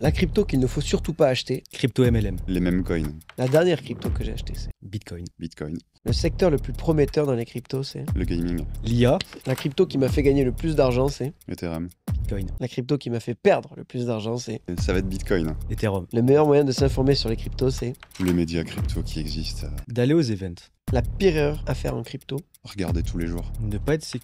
La crypto qu'il ne faut surtout pas acheter. Crypto MLM. Les mêmes coins. La dernière crypto que j'ai achetée, c'est Bitcoin. Bitcoin. Le secteur le plus prometteur dans les cryptos, c'est Le gaming. L'IA. La crypto qui m'a fait gagner le plus d'argent, c'est Ethereum. Bitcoin. La crypto qui m'a fait perdre le plus d'argent, c'est Ça va être Bitcoin. Ethereum. Le meilleur moyen de s'informer sur les cryptos, c'est Les médias crypto qui existent. D'aller aux events. La pire erreur à faire en crypto. Regardez tous les jours. Ne pas être sûr.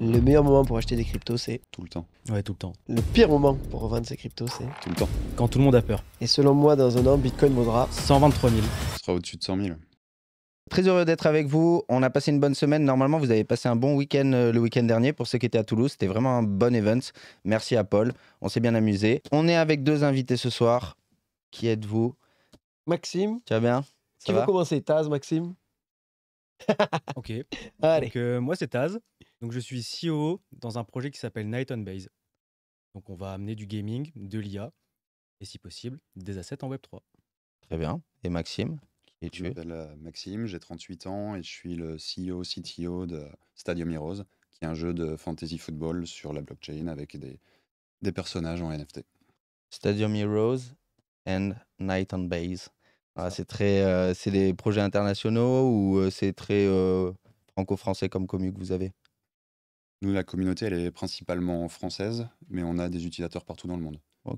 Le meilleur moment pour acheter des cryptos, c'est. Tout le temps. Ouais, tout le temps. Le pire moment pour revendre ses cryptos, c'est. Tout le temps. Quand tout le monde a peur. Et selon moi, dans un an, Bitcoin vaudra. 123 000. Ce sera au-dessus de 100 000. Très heureux d'être avec vous. On a passé une bonne semaine. Normalement, vous avez passé un bon week-end euh, le week-end dernier. Pour ceux qui étaient à Toulouse, c'était vraiment un bon event. Merci à Paul. On s'est bien amusé. On est avec deux invités ce soir. Qui êtes-vous Maxime, Tu bien Ça qui va commencer Taz, Maxime ok. Allez. Donc, euh, moi, c'est Taz. Donc, je suis CEO dans un projet qui s'appelle Night on Base. Donc, on va amener du gaming, de l'IA et, si possible, des assets en Web3. Très bien. Et Maxime Je m'appelle euh, Maxime, j'ai 38 ans et je suis le CEO, CTO de Stadium Heroes, qui est un jeu de fantasy football sur la blockchain avec des, des personnages en NFT. Stadium Heroes and Night on Base. Ah, c'est très, euh, c'est des projets internationaux ou euh, c'est très euh, franco-français comme commune que vous avez Nous, la communauté, elle est principalement française, mais on a des utilisateurs partout dans le monde. On,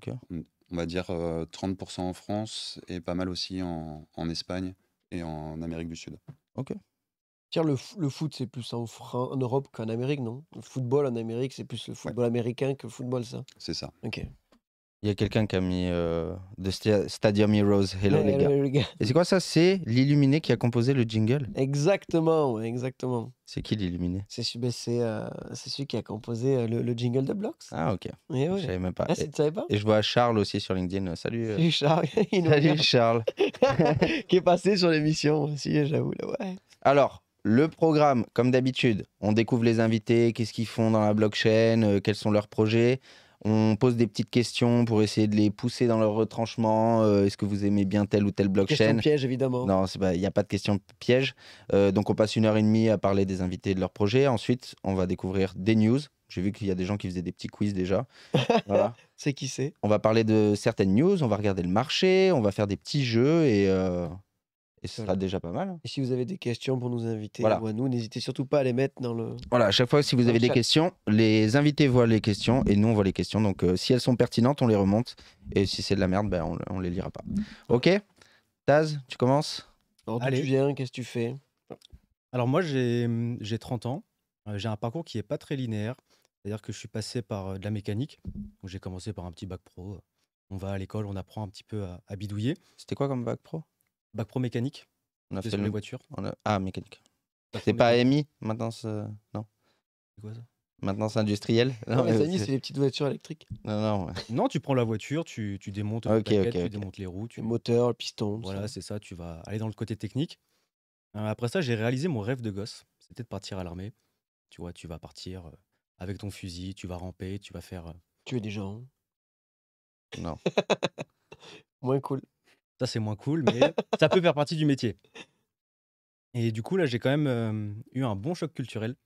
va dire 30% en France et pas mal aussi en, Espagne et en Amérique du Sud. Ok. le, foot, c'est plus en, Europe qu'en Amérique, non Le football en Amérique, c'est plus le football américain que le football, ça C'est ça. Ok. Il y a quelqu'un qui a mis euh, de Stadium Heroes. Hello les gars. Et c'est quoi ça C'est l'illuminé qui a composé le jingle Exactement, exactement. C'est qui l'illuminé C'est ben, celui- euh, c'est, celui qui a composé euh, le, jingle de Blocks. Ah ok. Eh je ne savais même pas. Ah, et, je vois Charles aussi sur LinkedIn. Salut. Salut Charles, Salut Charles. qui est passé sur l'émission aussi, j'avoue. ouais. Alors, le programme, comme d'habitude, on découvre les invités, qu'est-ce qu'ils font dans la blockchain, quels sont leurs projets. On pose des petites questions pour essayer de les pousser dans leur retranchement. Euh, est-ce que vous aimez bien telle ou telle blockchain Question piège, évidemment. Non, il n'y a pas de question piège. Euh, donc, on passe une heure et demie à parler des invités de leur projet. Ensuite, on va découvrir des news. J'ai vu qu'il y a des gens qui faisaient des petits quiz déjà. c'est qui c'est On va parler de certaines news, on va regarder le marché, on va faire des petits jeux et. Euh, et ce sera déjà pas mal. Hein. Et si vous avez des questions pour nous inviter nous, n'hésitez surtout pas à les mettre dans le. Voilà, à chaque fois, si vous avez des questions, les invités voient les questions et nous, on voit les questions. Donc, euh, si elles sont pertinentes, on les remonte. Et si c'est de la merde, ben, on, ne les lira pas. Ok Taz, tu commences Alors, d'où tu viens Qu'est-ce que tu fais Alors, moi, j'ai 30 hum, ans. Euh, j'ai un parcours qui n'est pas très linéaire. C'est-à-dire que je suis passé par euh, de la mécanique, j'ai commencé par un petit bac pro. On va à l'école, on apprend un petit peu à bidouiller. C'était quoi comme bac pro Bac pro mécanique. On a fait les voitures. Ah, mécanique. C'est pas AMI maintenance... Non. C'est quoi Non, les c'est les petites voitures électriques. Non, non. Non, tu prends la voiture, tu, tu démontes tu les roues, tu... le moteur, le piston. Voilà, c'est ça. Tu vas aller dans le côté technique. Euh, après ça, j'ai réalisé mon rêve de gosse. C'était de partir à l'armée. Tu vois, tu vas partir euh, avec ton fusil, tu vas ramper, tu vas faire. Euh, Tuer des gens. Non. Moins cool. Ça, c'est moins cool, mais ça peut faire partie du métier. Et du coup, là, j'ai quand même euh, eu un bon choc culturel.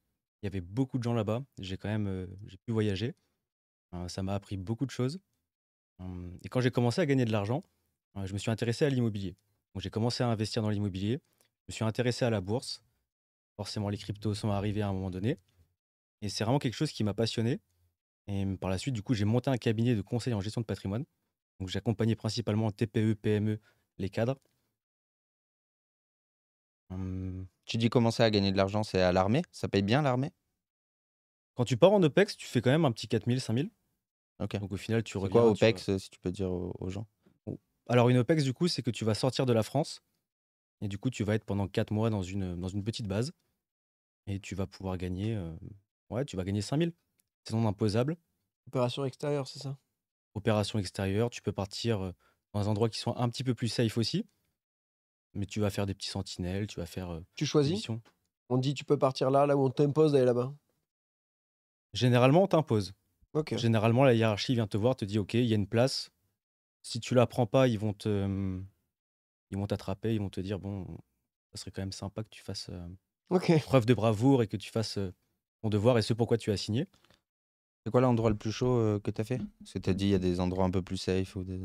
Il y avait beaucoup de gens là-bas. J'ai quand même euh, pu voyager. Euh, ça m'a appris beaucoup de choses. Hum, et quand j'ai commencé à gagner de l'argent, je me suis intéressé à l'immobilier. Donc, j'ai commencé à investir dans l'immobilier. Je me suis intéressé à la bourse. Forcément, les cryptos sont arrivés à un moment donné. Et c'est vraiment quelque chose qui m'a passionné. Et par la suite, du coup, j'ai monté un cabinet de conseil en gestion de patrimoine. Donc j'accompagnais principalement TPE, PME, les cadres. Tu dis commencer à gagner de l'argent, c'est à l'armée Ça paye bien l'armée Quand tu pars en OPEX, tu fais quand même un petit 4000, 5000. Ok. Donc au final, tu quoi OPEX, euh, si tu peux dire aux, gens Alors une OPEX, du coup, c'est que tu vas sortir de la France et du coup, tu vas être pendant 4 mois dans une, dans une petite base et tu vas pouvoir gagner, euh, ouais, tu vas gagner 5000. C'est non imposable. Opération extérieure, c'est ça opération extérieure, tu peux partir dans des endroits qui sont un petit peu plus safe aussi. Mais tu vas faire des petits sentinelles, tu vas faire. Tu choisis On dit tu peux partir là, là où on t'impose d'aller là-bas Généralement, on t'impose. Généralement, la hiérarchie vient te voir, te dit ok, il y a une place. Si tu la prends pas, ils vont te. Ils vont t'attraper, ils vont te dire bon, ça serait quand même sympa que tu fasses preuve de bravoure et que tu fasses ton devoir et ce pourquoi tu as signé. C'est quoi l'endroit le plus chaud euh, que tu as fait Parce que tu dit il y a des endroits un peu plus safe ou des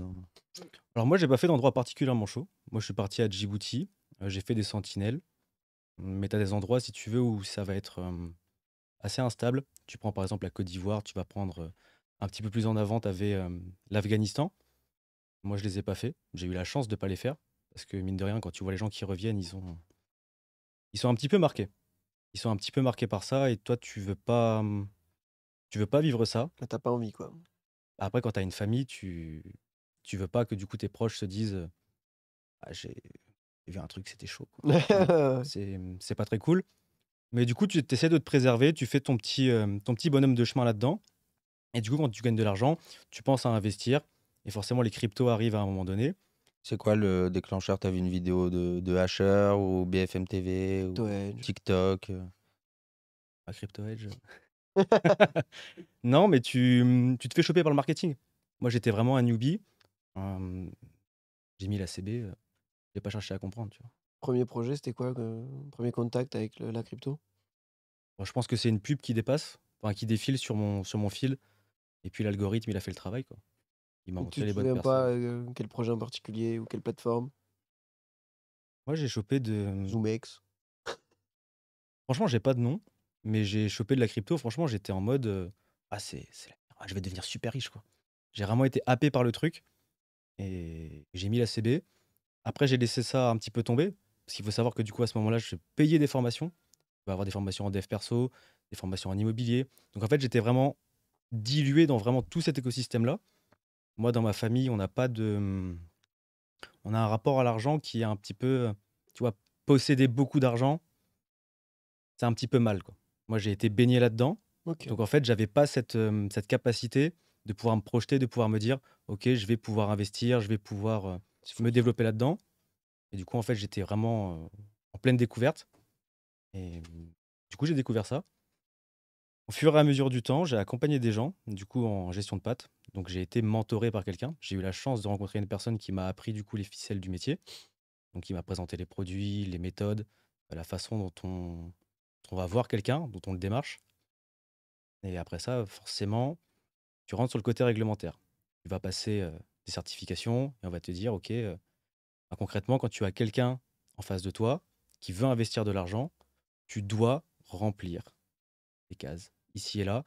Alors moi, j'ai pas fait d'endroits particulièrement chaud. Moi, je suis parti à Djibouti. Euh, j'ai fait des sentinelles. Mais tu as des endroits, si tu veux, où ça va être euh, assez instable. Tu prends par exemple la Côte d'Ivoire, tu vas prendre un petit peu plus en avant, tu avais l'Afghanistan. Moi, je les ai pas fait. J'ai eu la chance de pas les faire. Parce que mine de rien, quand tu vois les gens qui reviennent, ils ont... ils sont un petit peu marqués. Ils sont un petit peu marqués par ça. Et toi, tu veux pas... Hum, tu veux pas vivre ça. Tu T'as pas envie, quoi. Après, quand tu as une famille, tu tu veux pas que du coup tes proches se disent «Ah, j'ai vu un truc, c'était chaud. quoi. Mmh, c'est pas très cool. Mais du coup, tu essaies de te préserver, tu fais ton petit, ton petit bonhomme de chemin là-dedans. Et du coup, quand tu gagnes de l'argent, tu penses à investir. Et forcément, les cryptos arrivent à un moment donné. C'est quoi le déclencheur Tu as vu une vidéo de, de ou BFM TV ou TikTok Crypto Edge. non, mais mmh, tu, te fais choper par le marketing. Moi, j'étais vraiment un newbie. j'ai mis la CB, euh, j'ai pas cherché à comprendre. Premier projet, c'était quoi Premier contact avec la crypto Je pense que c'est une pub qui dépasse, qui défile sur mon, sur mon fil. Et puis l'algorithme, il a fait le travail. Quoi. Il m'a montré les bonnes Tu ne souviens pas euh, quel projet en particulier ou quelle plateforme Moi, j'ai chopé de. Mmh, ZoomX. Franchement, j'ai pas de nom. Mais j'ai chopé de la crypto, franchement, j'étais en mode Ah, je vais devenir super riche, quoi. J'ai vraiment été happé par le truc et j'ai mis la CB. Après, j'ai laissé ça un petit peu tomber parce qu'il faut savoir que du coup, à ce moment-là, je payais des formations. Je vais avoir des formations en dev perso, des formations en immobilier. Donc en fait, j'étais vraiment dilué dans vraiment tout cet écosystème-là. Moi, dans ma famille, on n'a pas de. Mmh, on a un rapport à l'argent qui est un petit peu. Tu vois, posséder beaucoup d'argent, c'est un petit peu mal, quoi. Moi, j'ai été baigné là-dedans. Donc, en fait, j'avais pas cette, euh, cette capacité de pouvoir me projeter, de pouvoir me dire, OK, je vais pouvoir investir, je vais pouvoir euh, me développer là-dedans. Et du coup, en fait, j'étais vraiment euh, en pleine découverte. Et du coup, j'ai découvert ça. Au fur et à mesure du temps, j'ai accompagné des gens, du coup, en gestion de pâtes. Donc, j'ai été mentoré par quelqu'un. J'ai eu la chance de rencontrer une personne qui m'a appris, du coup, les ficelles du métier. Donc, il m'a présenté les produits, les méthodes, la façon dont on, on va voir quelqu'un dont on le démarche. Et après ça, forcément, tu rentres sur le côté réglementaire. Tu vas passer euh, des certifications et on va te dire, OK, euh, bah, concrètement, quand tu as quelqu'un en face de toi qui veut investir de l'argent, tu dois remplir les cases ici et là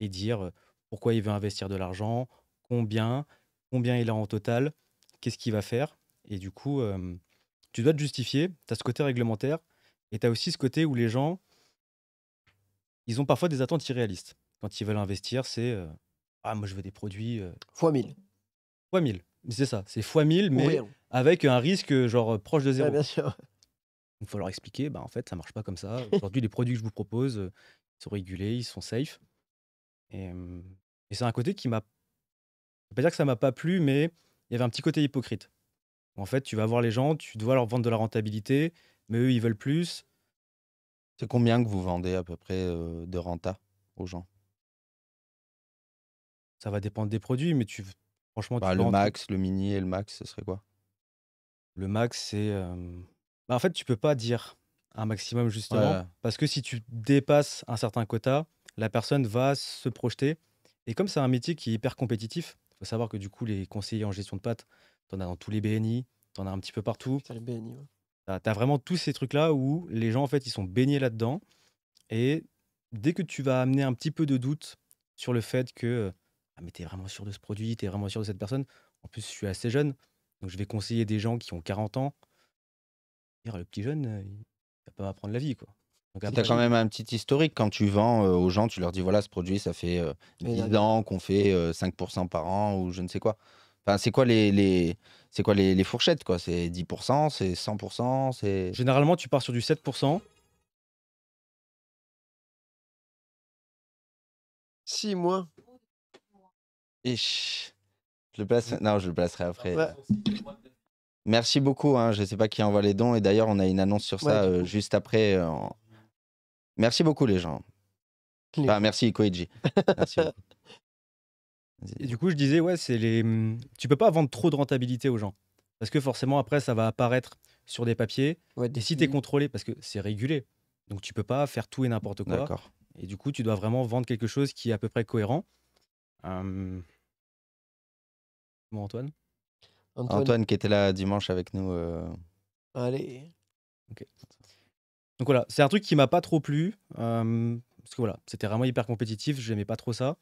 et dire euh, pourquoi il veut investir de l'argent, combien, combien il a en total, qu'est-ce qu'il va faire. Et du coup, tu dois te justifier. Tu as ce côté réglementaire et tu as aussi ce côté où les gens ils ont parfois des attentes irréalistes. Quand ils veulent investir, c'est euh, Ah, moi je veux des produits. x euh, fois 1000. Fois 1000. C'est ça, c'est fois 1000, mais avec un risque euh, genre proche de zéro. bien sûr. Il faut leur expliquer, bah, en fait, ça marche pas comme ça. Aujourd'hui, les produits que je vous propose, sont régulés, ils sont safe. Et, c'est un côté qui m'a. Je ne pas dire que ça m'a pas plu, mais il y avait un petit côté hypocrite. En fait, tu vas voir les gens, tu dois leur vendre de la rentabilité, mais eux, ils veulent plus. C'est combien que vous vendez à peu près de renta aux gens Ça va dépendre des produits, mais tu franchement. Bah, le max, le mini et le max, ce serait quoi Le max, c'est. Bah, en fait, tu peux pas dire un maximum justement, parce que si tu dépasses un certain quota, la personne va se projeter. Et comme c'est un métier qui est hyper compétitif, faut savoir que du coup, les conseillers en gestion de pâte, tu en as dans tous les BNI, tu en as un petit peu partout. les BNI, T'as as, vraiment tous ces trucs-là où les gens, en fait, ils sont baignés là-dedans. Et dès que tu vas amener un petit peu de doute sur le fait que, euh, ah, mais t'es vraiment sûr de ce produit, t'es vraiment sûr de cette personne. En plus, je suis assez jeune, donc je vais conseiller des gens qui ont 40 ans. le petit jeune, euh, il va pas m'apprendre la vie, quoi. Tu as quand même un petit historique. Quand tu vends euh, aux gens, tu leur dis voilà, ce produit, ça fait 10 ans qu'on fait 5% par an ou je ne sais quoi. Enfin, c'est quoi les, c'est quoi les, fourchettes quoi C'est 10%, c'est 100%, c'est... Généralement, tu pars sur du 7%. Six mois. Je le place... Non, je le placerai après. Merci beaucoup. Hein. Je ne sais pas qui envoie les dons. Et d'ailleurs, on a une annonce sur ça euh, juste après. Euh, merci beaucoup, les gens. merci, Koichi. Merci Et du coup, je disais, ouais, c'est les. Hum, tu peux pas vendre trop de rentabilité aux gens. Parce que forcément, après, ça va apparaître sur des papiers. des... Et si tu es contrôlé, parce que c'est régulé. Donc, tu peux pas faire tout et n'importe quoi. Et du coup, tu dois vraiment vendre quelque chose qui est à peu près cohérent. Hum. Bon, Antoine Antoine. qui était là dimanche avec nous. Euh. Allez. Donc voilà, c'est un truc qui m'a pas trop plu. Hum, parce que voilà, c'était vraiment hyper compétitif, n'aimais pas trop ça.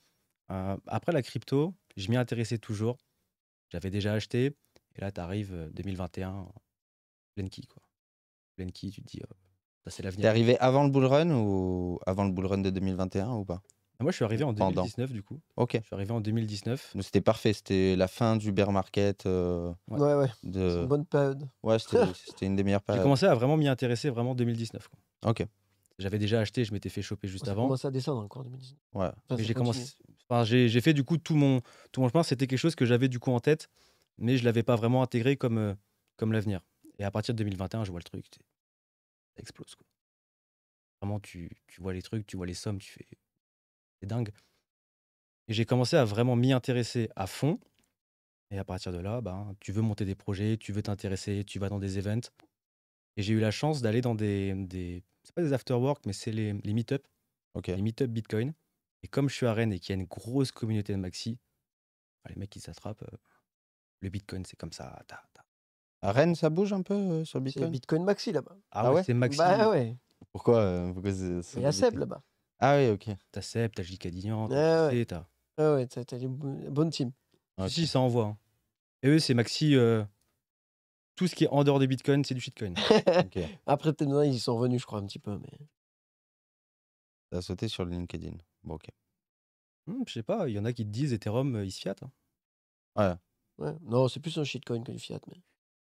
Euh, après la crypto, je m'y intéressais toujours. J'avais déjà acheté. Et là, tu arrives 2021, qui, quoi. qui tu te dis, ça euh, bah, c'est l'avenir. T'es arrivé avant le bull run ou avant le bull run de 2021 ou pas ah, Moi, je suis arrivé en 2019 du coup. Ok. Je suis arrivé en 2019. c'était parfait, c'était la fin du bear market. Euh, ouais, ouais. De... une bonne période. Ouais, c'était une des meilleures périodes. J'ai commencé à vraiment m'y intéresser vraiment en 2019. Ok. J'avais déjà acheté, je m'étais fait choper juste avant. avant. Ça commence à descendre encore en 2019. Ouais. j'ai commencé, j'ai fait du coup tout mon, tout mon chemin. C'était quelque chose que j'avais du coup en tête, mais je ne l'avais pas vraiment intégré comme, euh, comme l'avenir. Et à partir de 2021, je vois le truc. Ça explose. Quoi. Vraiment, tu, tu vois les trucs, tu vois les sommes, tu fais. C'est dingue. Et j'ai commencé à vraiment m'y intéresser à fond. Et à partir de là, ben, tu veux monter des projets, tu veux t'intéresser, tu vas dans des events. Et j'ai eu la chance d'aller dans des. des c'est pas des after mais c'est les, les meet-up. Les meet-up Bitcoin. Et comme je suis à Rennes et qu'il y a une grosse communauté de maxi, les mecs, ils s'attrapent. Euh, le Bitcoin, c'est comme ça. À Rennes, ça bouge un peu euh, sur Bitcoin C'est Bitcoin Maxi là-bas. Ah, ah ouais, c'est Maxi. Bah ouais. Pourquoi, euh, Il y a Seb là-bas. Ah oui, ok. T'as Seb, t'as Jicadignan, ah t'as ah, ouais. t'as. ouais, t'as les bonnes teams. Si, ça envoie. Hein. Et eux, c'est Maxi. Tout ce qui est en dehors de Bitcoin, c'est du shitcoin. Après, peut-être ils sont revenus, je crois, un petit peu. mais... T'as sauté sur le LinkedIn. Bon, ok. Hum, je sais pas, il y en a qui te disent Ethereum, euh, is fiat. Hein. Ouais. Ouais. Non, c'est plus un shitcoin que fiat. Mais...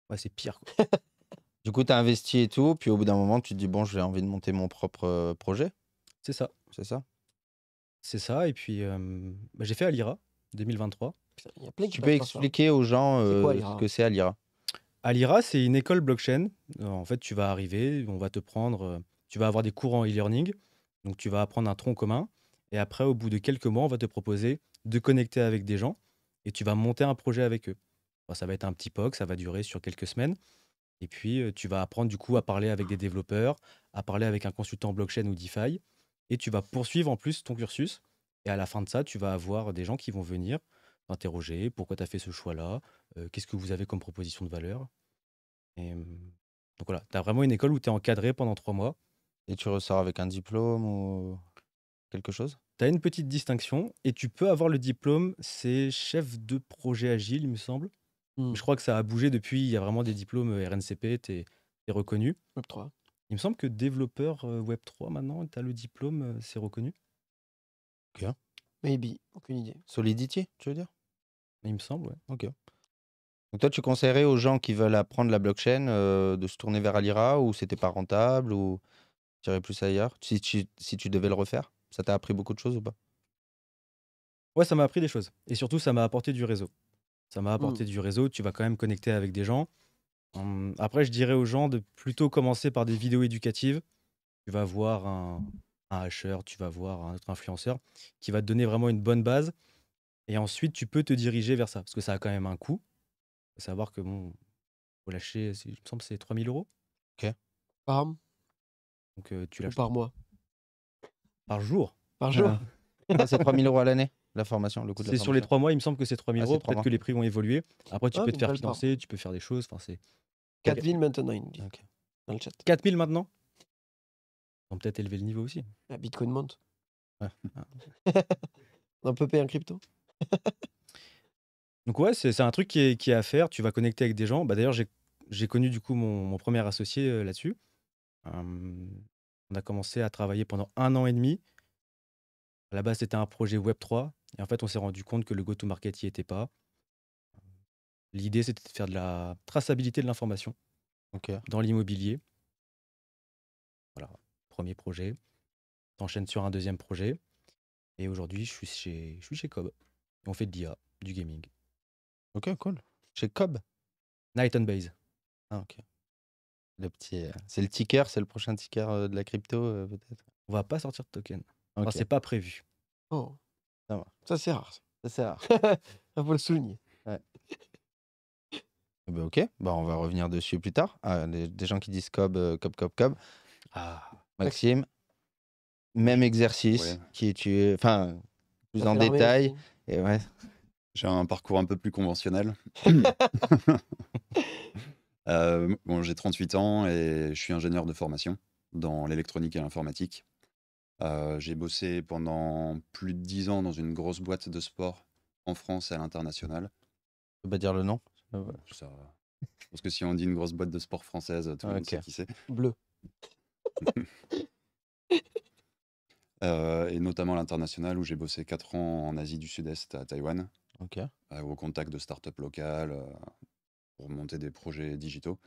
Ouais, c'est pire. quoi. Du coup, tu as investi et tout, puis au bout d'un moment, tu te dis, bon, j'ai envie de monter mon propre euh, projet, C'est ça. c'est ça C'est ça. Et puis, euh, bah, j'ai fait Alira 2023. Tu peux expliquer aux gens ce que c'est Alira Alira, c'est une école blockchain. En fait, tu vas arriver, on va te prendre, tu vas avoir des cours en e-learning, donc tu vas apprendre un tronc commun. Et après, au bout de quelques mois, on va te proposer de connecter avec des gens et tu vas monter un projet avec eux. ça va être un petit POC, ça va durer sur quelques semaines. Et puis, euh, tu vas apprendre du coup à parler avec des développeurs, à parler avec un consultant blockchain ou DeFi. Et tu vas poursuivre en plus ton cursus. Et à la fin de ça, tu vas avoir des gens qui vont venir t'interroger pourquoi tu as fait ce choix-là, euh, qu'est-ce que vous avez comme proposition de valeur. Et, mmh, donc voilà, tu as vraiment une école où tu es encadré pendant trois mois. Et tu ressors avec un diplôme ou quelque chose Tu as une petite distinction et tu peux avoir le diplôme, c'est chef de projet agile, il me semble. Hmm. Je crois que ça a bougé depuis, il y a vraiment des diplômes euh, RNCP, tu es, reconnu. Web3. Il me semble que développeur euh, Web3 maintenant, tu as le diplôme, euh, c'est reconnu. Ok. Maybe, aucune idée. Solidity, tu veux dire Il me semble, ouais. Ok. Donc toi, tu conseillerais aux gens qui veulent apprendre la blockchain de se tourner vers Alira ou c'était pas rentable ou tu plus ailleurs si tu devais le refaire ça t'a appris beaucoup de choses ou pas Ouais, ça m'a appris des choses. Et surtout, ça m'a apporté du réseau. Ça m'a mmh. apporté du réseau. Tu vas quand même connecter avec des gens. Hum, après, je dirais aux gens de plutôt commencer par des vidéos éducatives. Tu vas voir un, un hacheur, tu vas voir un autre influenceur qui va te donner vraiment une bonne base. Et ensuite, tu peux te diriger vers ça. Parce que ça a quand même un coût. Faut savoir que, bon, faut lâcher, il me semble, c'est 3000 euros. Ok. Par Donc, euh, tu par mois. Par jour Par jour C'est euh, 3000 euros à l'année, la formation, le coût C'est sur les trois mois, il me semble que c'est 3000 ah, euros. Peut-être que les prix vont évoluer. Après, tu ah, peux te faire financer, tu peux faire des choses. Enfin, c'est... 4000 maintenant, il dit. Dans le chat. 4000 maintenant On peut peut-être élever le niveau aussi. La ah, Bitcoin monte. On peut payer en crypto. Donc ouais, c'est un truc qui est, à faire. Tu vas connecter avec des gens. Bah, D'ailleurs, j'ai connu du coup mon, mon premier associé euh, là-dessus. Hum, on a commencé à travailler pendant un an et demi. À la base, c'était un projet Web3. Et en fait, on s'est rendu compte que le go-to-market n'y était pas. L'idée, c'était de faire de la traçabilité de l'information dans l'immobilier. Voilà, premier projet. T'enchaînes sur un deuxième projet. Et aujourd'hui, je suis chez, je suis chez Cobb. On fait de l'IA, du gaming. Ok, cool. Chez Cobb Night and Base. Ah, ok. Le petit, euh, c'est le ticker, c'est le prochain ticker euh, de la crypto, euh, peut-être. On va pas sortir de token. Enfin, c'est pas prévu. Oh. Ça c'est rare. ça. c'est rare. faut le souligner. Eh ben, ok, bah, on va revenir dessus plus tard. Ah, des gens qui disent Cob, cop Cob, Cob, ah. Maxime, même exercice qui est tué, enfin, plus en détail. Et ouais, J'ai un parcours un peu plus conventionnel. Euh, bon, j'ai 38 ans et je suis ingénieur de formation dans l'électronique et l'informatique. Euh, j'ai bossé pendant plus de 10 ans dans une grosse boîte de sport en France et à l'international. Je peux pas dire le nom euh, Parce que si on dit une grosse boîte de sport française, tout le monde sait qui c'est. Bleu. et notamment à l'international où j'ai bossé 4 ans en Asie du Sud-Est à Taïwan. au contact de startups locales, pour monter des projets digitaux.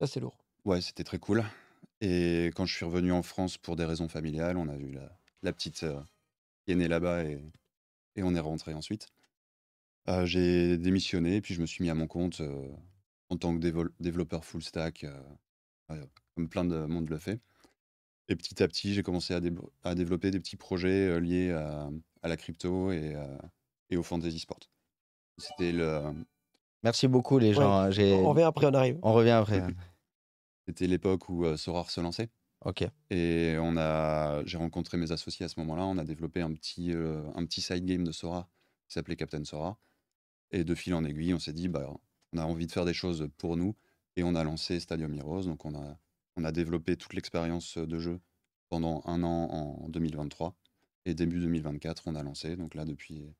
Ça, c'est lourd. Ouais, c'était très cool. Et quand je suis revenu en France pour des raisons familiales, on a vu la, petite euh, qui est née là-bas et, on est rentré ensuite. Euh, j'ai démissionné, puis je me suis mis à mon compte euh, en tant que développeur full stack, comme plein de monde le fait. Et petit à petit, j'ai commencé à, développer des petits projets liés à, la crypto et, et au fantasy sport. C'était le, Merci beaucoup, les gens. Hein, on revient après, on arrive. On revient après. Hein. C'était l'époque où euh, Sora se lançait. Ok. Et on a, j'ai rencontré mes associés à ce moment-là. On a développé un petit, euh, un petit side game de Sora qui s'appelait Captain Sora. Et de fil en aiguille, on s'est dit, bah, on a envie de faire des choses pour nous. Et on a lancé Stadium Heroes. Donc on a, on a développé toute l'expérience euh, de jeu pendant un an en 2023. Et début 2024, on a lancé. Donc là, depuis,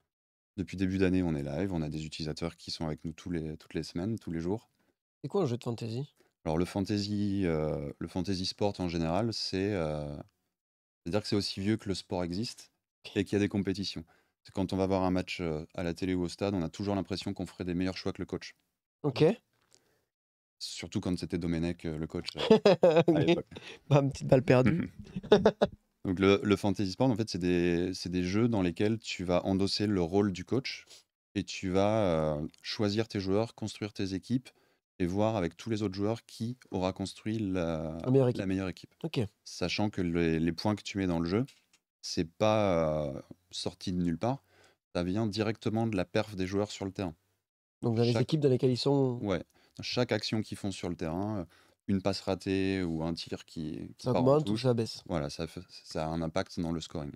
depuis début d'année, on est live, on a des utilisateurs qui sont avec nous tous les, toutes les semaines, tous les jours. C'est quoi le jeu de fantasy Alors le fantasy, euh, le fantasy sport en général, c'est euh, c'est-à-dire que c'est aussi vieux que le sport existe et qu'il y a des compétitions. C'est quand on va voir un match euh, à la télé ou au stade, on a toujours l'impression qu'on ferait des meilleurs choix que le coach. Ok. Surtout quand c'était Domenech, le coach. à bah, une petite balle perdue. le, le, fantasy sport, en fait, c'est des, jeux dans lesquels tu vas endosser le rôle du coach et tu vas choisir tes joueurs, construire tes équipes et voir avec tous les autres joueurs qui aura construit la, meilleure, équipe. Sachant que les, points que tu mets dans le jeu, c'est pas sorti de nulle part, ça vient directement de la perf des joueurs sur le terrain. Donc vous les équipes dans lesquelles ils sont. Ouais. Chaque action qu'ils font sur le terrain, une passe ratée ou un tir qui, ça part augmente touche, ou ça baisse. Voilà, ça, ça a un impact dans le scoring.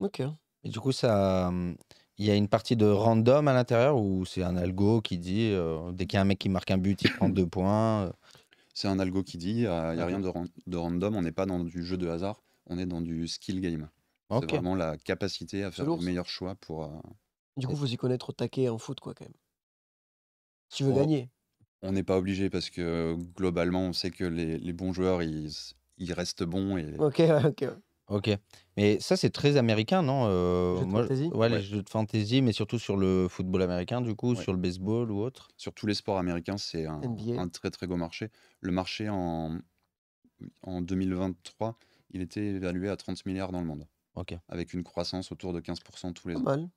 Ok. Et du coup, ça, il y a une partie de random à l'intérieur où c'est un algo qui dit euh, dès qu'il y a un mec qui marque un but, il prend deux points. Euh? C'est un algo qui dit il n'y a rien de, de random, on n'est pas dans du jeu de hasard, on est dans du skill game. C'est vraiment la capacité à faire le meilleur choix pour. Euh, du coup, vous y connaître au taquet en foot, quoi, quand même. tu veux gagner. On n'est pas obligé parce que globalement, on sait que les, bons joueurs, ils, restent bons. Et... Ok, ok. Ok. Mais ça, c'est très américain, non euh, jeux de moi, ouais, les jeux de fantasy, mais surtout sur le football américain, du coup, sur le baseball ou autre. Sur tous les sports américains, c'est un, très, très gros marché. Le marché en, 2023, il était évalué à 30 milliards dans le monde. Ok. Avec une croissance autour de 15% tous les ans.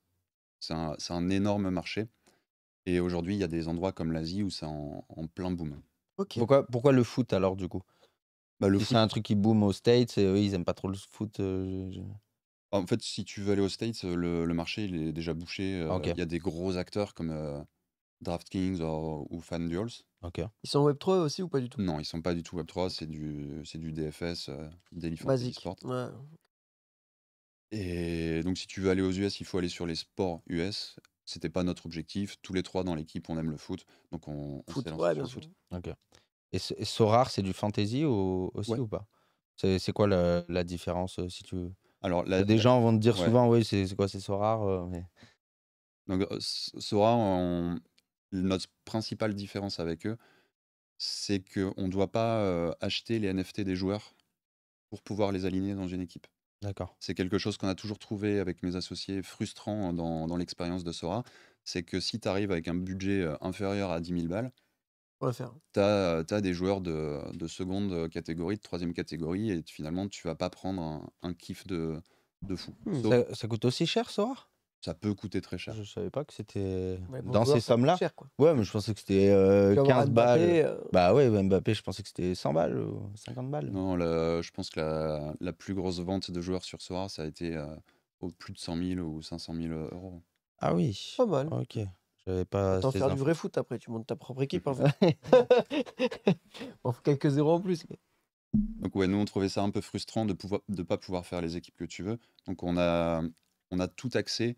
C'est un, énorme marché. Et aujourd'hui, il y a des endroits comme l'Asie où c'est en, plein boom. Pourquoi, le foot alors du coup bah, le C'est un truc qui boom aux States et euh, ils aiment pas trop le foot. Euh, en fait, si tu veux aller aux States, euh, le, marché il est déjà bouché. Il y a des gros acteurs comme DraftKings ou FanDuels. Ils sont Web3 aussi ou pas du tout Non, ils sont pas du tout Web3, c'est du, c'est du DFS, Daily Fantasy Sport. Et donc, si tu veux aller aux US, il faut aller sur les sports US. C'était pas notre objectif. Tous les trois dans l'équipe, on aime le foot, donc on, on lancé le foot. Et, et, c'est du fantasy aussi ou pas C'est quoi la, différence euh, si tu Alors, des gens vont te dire souvent, oui, c'est quoi, c'est Sorare. Euh, mais... Donc euh, Sora, notre principale différence avec eux, c'est qu'on ne doit pas acheter les NFT des joueurs pour pouvoir les aligner dans une équipe. C'est quelque chose qu'on a toujours trouvé avec mes associés frustrant dans, l'expérience de Sora. C'est que si tu arrives avec un budget euh, inférieur à 10 000 balles, tu as, des joueurs de, seconde catégorie, de troisième catégorie, et finalement, tu vas pas prendre un, kiff de, de fou. Hmm, ça, coûte aussi cher, Sora ça peut coûter très cher. Je savais pas que c'était. Dans ces sommes-là Ouais, mais je pensais que c'était 15 euh, balles. Euh, bah ouais, Mbappé, je pensais que c'était 100 balles, ou 50 balles. Non, je pense que la, plus grosse vente de joueurs sur soir, ça a été euh, au plus de 100 000 ou 500 000 euros. Ah oui. Pas mal. Ok. J'avais pas. T'en faire du vrai foot après, tu montes ta propre équipe. en fait quelques zéros en plus. Donc ouais, nous on trouvait ça un peu frustrant de pouvoir de pas pouvoir faire les équipes que tu veux. Donc on a on a tout axé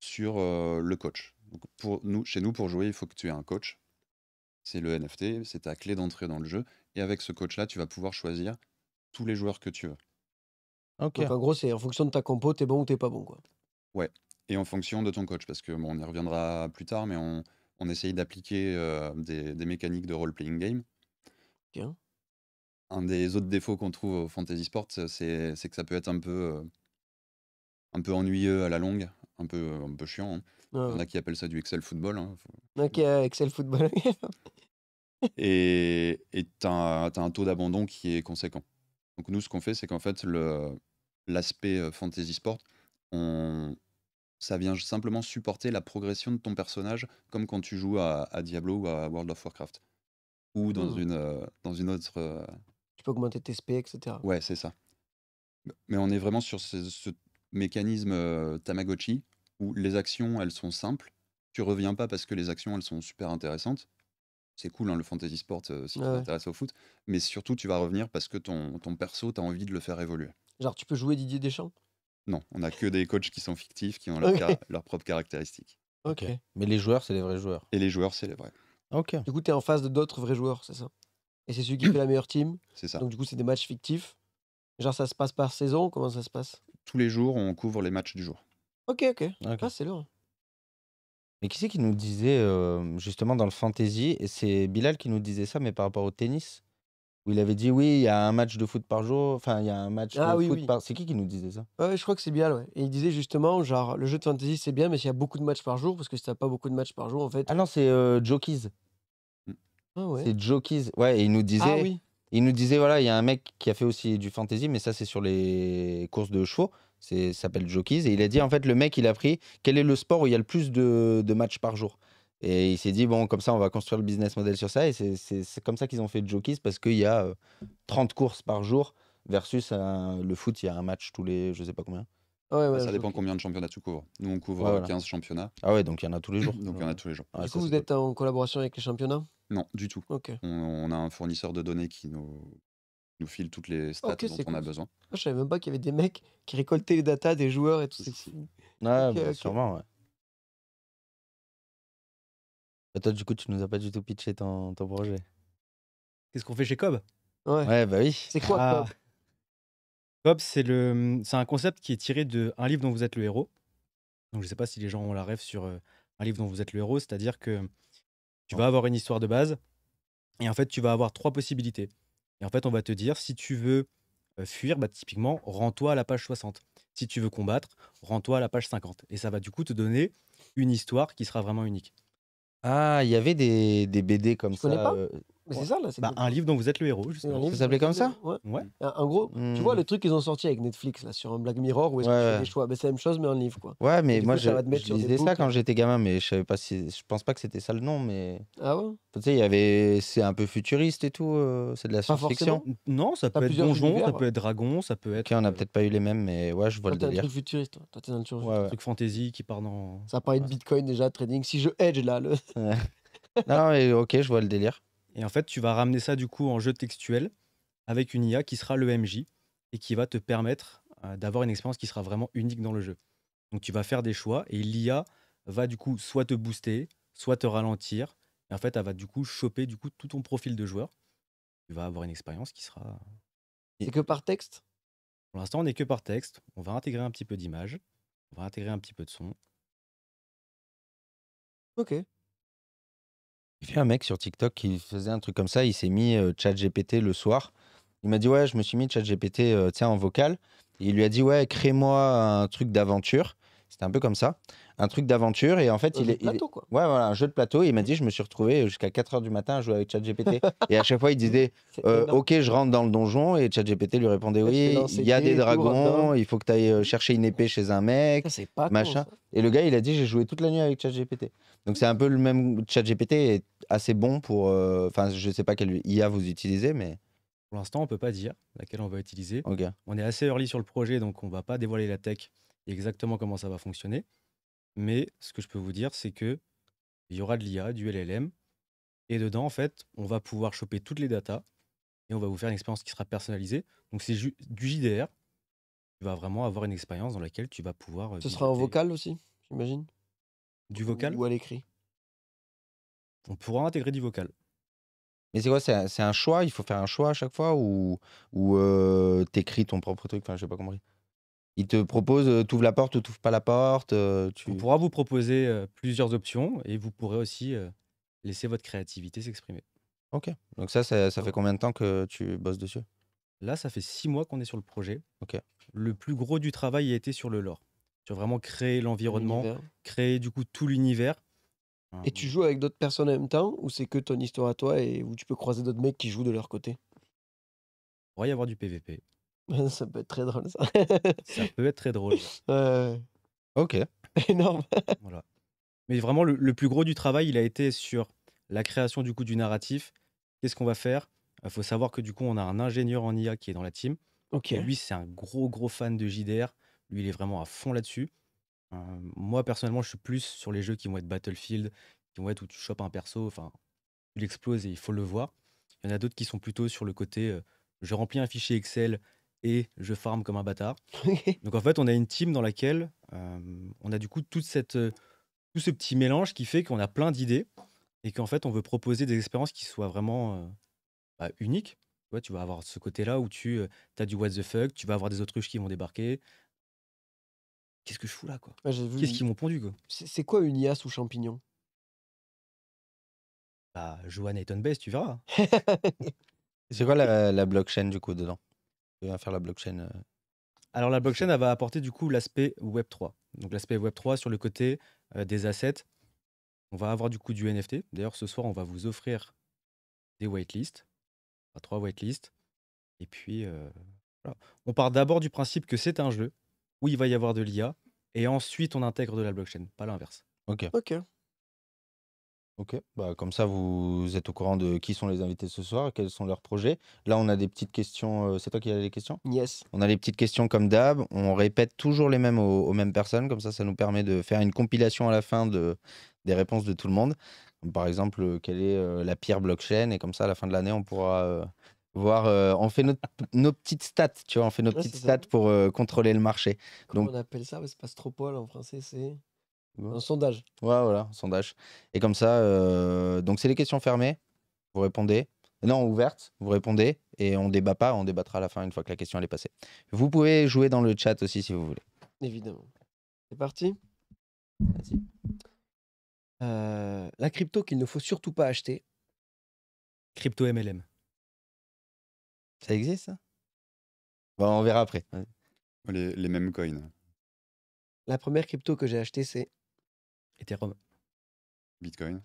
sur le coach. pour nous, chez nous, pour jouer, il faut que tu aies un coach. C'est le NFT, c'est ta clé d'entrée dans le jeu. Et avec ce coach-là, tu vas pouvoir choisir tous les joueurs que tu veux. Ok. en gros, c'est en fonction de ta compo, t'es bon ou t'es pas bon. Quoi. Ouais, et en fonction de ton coach, parce que bon, on y reviendra plus tard, mais on, on essaye d'appliquer des, mécaniques de role-playing game. Un des autres défauts qu'on trouve au Fantasy Sports, c'est que ça peut être un peu, un peu ennuyeux à la longue un peu, euh, un peu chiant. Hein. a qui appellent ça du Excel football. Hein. Excel football. et tu as, un taux d'abandon qui est conséquent. Donc nous, ce qu'on fait, c'est qu'en fait, l'aspect euh, fantasy sport, on, ça vient simplement supporter la progression de ton personnage, comme quand tu joues à, Diablo ou à World of Warcraft. Ou dans, mmh. une, euh, dans une autre... Tu peux augmenter tes SP, etc. Ouais, c'est ça. Mais on est vraiment sur ce, mécanisme Tamagotchi, où les actions, elles sont simples. Tu reviens pas parce que les actions, elles sont super intéressantes. C'est cool, hein, le fantasy sport, si tu t'intéresses au foot. Mais surtout, tu vas revenir parce que ton, ton perso, tu as envie de le faire évoluer. Genre, tu peux jouer Didier Deschamps Non, on a que des coachs qui sont fictifs, qui ont leurs propres caractéristiques. Ok. Mais les joueurs, c'est les vrais joueurs. Et les joueurs, c'est les vrais. Ok. Du coup, tu es en face de d'autres vrais joueurs, c'est ça Et c'est celui qui fait la meilleure team. C'est ça. Donc, du coup, c'est des matchs fictifs. Genre, ça se passe par saison Comment ça se passe Tous les jours, on couvre les matchs du jour. Ok, ok. Ah, c'est lourd. Mais qui c'est qui nous disait, justement, dans le fantasy, et c'est Bilal qui nous disait ça, mais par rapport au tennis, où il avait dit oui, il y a un match de foot par jour, enfin, il y a un match ah de foot oui. par. C'est qui qui nous disait ça je crois que c'est Bilal, ouais. Et il disait justement, genre, le jeu de fantasy, c'est bien, mais s'il y a beaucoup de matchs par jour, parce que si t'as pas beaucoup de matchs par jour, en fait. Ah non, c'est Jokies. Mmh. Ah ouais. C'est Jokies. Ouais, et il nous ah disait. oui. Il nous disait, voilà, il y a un mec qui a fait aussi du fantasy, mais ça, c'est sur les courses de chevaux c'est s'appelle Jokis et il a dit en fait le mec il a pris quel est le sport où il y a le plus de, de matchs par jour et il s'est dit bon comme ça on va construire le business model sur ça et c'est comme ça qu'ils ont fait Jokis parce qu'il y a 30 euh, courses par jour versus le foot il y a un match tous les je sais pas combien ça dépend combien de championnats tu couvres. Nous, on couvre 15 euh, championnats. Ah ouais, donc il y en a tous les jours. donc il y en a tous les jours. est du coup, vous êtes en collaboration avec les championnats Non, du tout. on, a un fournisseur de données qui nous nous file toutes les stats dont on a besoin. Je ah, je savais même pas qu'il y avait des mecs qui récoltaient les datas des joueurs et tout. ça. Bah, sûrement, ouais. Bah, toi, du coup, tu nous as pas du tout pitché ton, ton projet. Qu'est-ce qu'on fait chez Cobb ouais. ouais. bah oui. C'est quoi ah. Cobb Cobb, c'est le, c'est un concept qui est tiré de un livre dont vous êtes le héros. Donc, je sais pas si les gens ont la rêve sur euh, un livre dont vous êtes le héros, c'est-à-dire que tu vas avoir une histoire de base et en fait, tu vas avoir trois possibilités. Et en fait, on va te dire, si tu veux fuir, bah, typiquement, rends-toi à la page 60. Si tu veux combattre, rends-toi à la page 50. Et ça va du coup te donner une histoire qui sera vraiment unique. Ah, il y avait des, BD comme ça c'est ça, là. Bah, un livre dont vous êtes le héros, justement. Ça s'appelait comme ça Ouais. En gros, tu vois hmm. le truc qu'ils ont sorti avec Netflix, là, sur un Black Mirror, où est-ce des choix bah, C'est la même chose, mais en livre, quoi. Ouais, mais moi, coup, je, je ça quand j'étais gamin, mais je savais pas si. Je pense pas que c'était ça le nom, mais. Ah ouais Tu sais, il y avait. C'est un peu futuriste et tout, euh, c'est de la science-fiction. Non, ça peut être donjon, ça peut être dragon, ça peut être. on a euh, peut-être pas eu les mêmes, mais ouais, je vois le délire. truc futuriste, toi, dans truc fantasy qui part dans. Ça parlait de Bitcoin déjà, trading. Si je hedge, là, Non, mais ok, je vois le délire. Et en fait, tu vas ramener ça du coup en jeu textuel avec une IA qui sera le MJ et qui va te permettre euh, d'avoir une expérience qui sera vraiment unique dans le jeu. Donc tu vas faire des choix et l'IA va du coup soit te booster, soit te ralentir. Et en fait, elle va du coup choper du coup tout ton profil de joueur. Tu vas avoir une expérience qui sera. C'est que par texte Pour l'instant, on n'est que par texte. On va intégrer un petit peu d'image, on va intégrer un petit peu de son. Ok il y a un mec sur TikTok qui faisait un truc comme ça. Il s'est mis euh, Chat GPT le soir. Il m'a dit Ouais, je me suis mis ChatGPT GPT euh, tiens, en vocal. il lui a dit Ouais, crée-moi un truc d'aventure. C'était un peu comme ça, un truc d'aventure. Et en fait, un il, jeu de plateau, Ouais, voilà, un jeu de plateau. il m'a dit, je me suis retrouvé jusqu'à 4h du matin à jouer avec ChatGPT. et à chaque fois, il disait, euh, OK, je rentre dans le donjon. Et ChatGPT lui répondait, oui, il y a des dragons, il faut que tu ailles euh, chercher une épée chez un mec, C'est pas machin. et le gars, il a dit, j'ai joué toute la nuit avec ChatGPT. Donc c'est un peu le même. ChatGPT est assez bon pour. Euh, enfin, je je sais pas quelle IA vous utilisez, mais. Pour l'instant, on peut pas dire laquelle on va utiliser. On est assez early sur le projet, donc on va pas dévoiler la tech exactement comment ça va fonctionner. Mais ce que je peux vous dire, c'est que il y aura de l'IA, du LLM, et dedans, en fait, on va pouvoir choper toutes les datas et on va vous faire une expérience qui sera personnalisée. Donc c'est du JDR. Tu vas vraiment avoir une expérience dans laquelle tu vas pouvoir. Euh, ce sera en vocal aussi, j'imagine. Du vocal Ou à l'écrit. On pourra intégrer du vocal. Mais c'est quoi C'est un, choix Il faut faire un choix à chaque fois ou, ou euh, t'écris ton propre truc Enfin, je sais pas compris il te propose, euh, tu ouvres la porte ou tu pas la porte. Euh, tu... On pourra vous proposer euh, plusieurs options et vous pourrez aussi laisser votre créativité s'exprimer. Ok. Donc ça, ça, fait combien de temps que tu bosses dessus Là, ça fait six mois qu'on est sur le projet. Ok. Le plus gros du travail a été sur le lore. Tu as vraiment créé l'environnement, créé du coup tout l'univers. Ah, et tu joues avec d'autres personnes en même temps ou c'est que ton histoire à toi et où tu peux croiser d'autres mecs qui jouent de leur côté Il pourrait y avoir du PVP. Ça peut être très drôle, ça. ça peut être très drôle. Ok. Énorme. Mais vraiment, le, plus gros du travail, il a été sur la création du coup du narratif. Qu'est-ce qu'on va faire Il euh, faut savoir que du coup, on a un ingénieur en IA qui est dans la team. Ok. Lui, c'est un gros, gros fan de JDR. Lui, il est vraiment à fond là-dessus. Euh, moi, personnellement, je suis plus sur les jeux qui vont être Battlefield, qui vont être où tu chopes un perso, enfin, tu l'exploses et il faut le voir. Il y en a d'autres qui sont plutôt sur le côté euh, je remplis un fichier Excel et je farm comme un bâtard. Donc en fait, on a une team dans laquelle euh, on a du coup toute cette, euh, tout ce petit mélange qui fait qu'on a plein d'idées et qu'en fait, on veut proposer des expériences qui soient vraiment euh, bah, uniques. Tu, vois, tu vas avoir ce côté-là où tu as du what the fuck, tu vas avoir des autruches qui vont débarquer, qu'est-ce que je fous là quoi Qu'est-ce qu'ils m'ont pondu quoi C'est quoi une IA sous champignon Bah, Nathan Bass tu verras. c'est quoi la, blockchain du coup dedans faire la blockchain euh. Alors la blockchain, elle va apporter du coup l'aspect Web 3. Donc l'aspect Web 3 sur le côté euh, des assets. On va avoir du coup du NFT. D'ailleurs, ce soir, on va vous offrir des whitelists. trois whitelists. Et puis, euh, on part d'abord du principe que c'est un jeu où il va y avoir de l'IA. Et ensuite, on intègre de la blockchain, pas l'inverse. Ok. Ok. OK, bah, comme ça, vous êtes au courant de qui sont les invités ce soir, quels sont leurs projets. Là, on a des petites questions. Euh, c'est toi qui as les questions? Yes. On a les petites questions comme d'hab. On répète toujours les mêmes aux, mêmes personnes. Comme ça, ça nous permet de faire une compilation à la fin de, des réponses de tout le monde. par exemple, euh, quelle est euh, la pire blockchain? Et comme ça, à la fin de l'année, on pourra voir. on fait nos petites stats, tu vois, on fait nos petites stats pour contrôler le marché. Comment Donc, on appelle ça? se C'est pas en français, c'est. Un sondage. Ouais, voilà, un sondage. Et comme ça, euh, donc c'est les questions fermées, vous répondez. Non, ouvertes, vous répondez. Et on débat pas, on débattra à la fin une fois que la question est passée. Vous pouvez jouer dans le chat aussi si vous voulez. Évidemment. C'est parti Vas-y. Euh, la crypto qu'il ne faut surtout pas acheter. Crypto MLM. Ça existe On verra après. Les, les mêmes coins. La première crypto que j'ai achetée, c'est Ethereum. Bitcoin.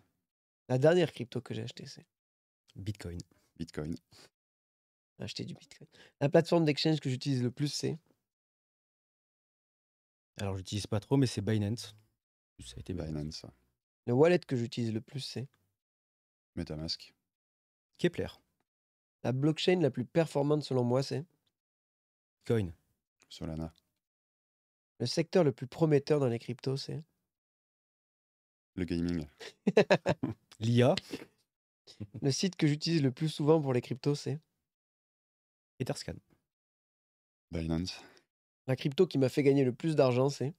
La dernière crypto que j'ai acheté, c'est Bitcoin. Bitcoin. Acheter du Bitcoin. La plateforme d'exchange que j'utilise le plus, c'est Alors, j'utilise pas trop, mais c'est Binance. Ça a été Binance. Binance. Le wallet que j'utilise le plus, c'est MetaMask. Kepler. La blockchain la plus performante selon moi, c'est Coin. Solana. Le secteur le plus prometteur dans les cryptos, c'est le gaming. L'IA. Le site que j'utilise le plus souvent pour les cryptos, c'est Etherscan. Binance. La crypto qui m'a fait gagner le plus d'argent, c'est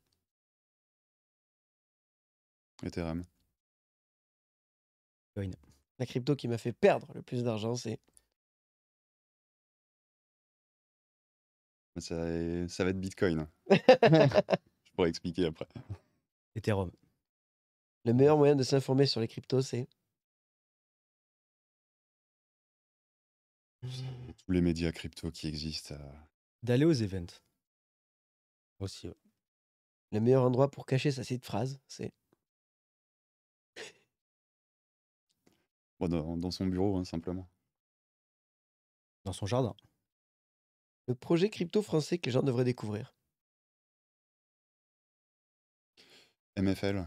Ethereum. La crypto qui m'a fait perdre le plus d'argent, c'est ça, ça va être Bitcoin. Je pourrais expliquer après. Ethereum. Le meilleur moyen de s'informer sur les cryptos, c'est tous les médias crypto qui existent. d'aller aux events. Aussi. le meilleur endroit pour cacher sa petite phrase, c'est dans, son bureau, hein, simplement. Dans son jardin. le projet crypto français que les gens devraient découvrir. MFL,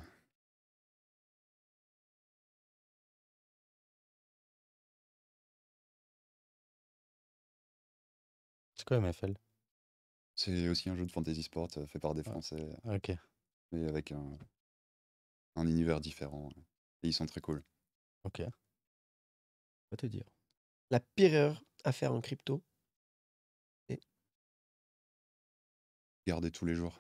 C'est aussi un jeu de fantasy sport euh, fait par des ah, Français. Euh, ok. Mais avec un, univers différent. Et ils sont très cool. Ok. va te dire. La pire erreur à faire en crypto et... Garder tous les jours.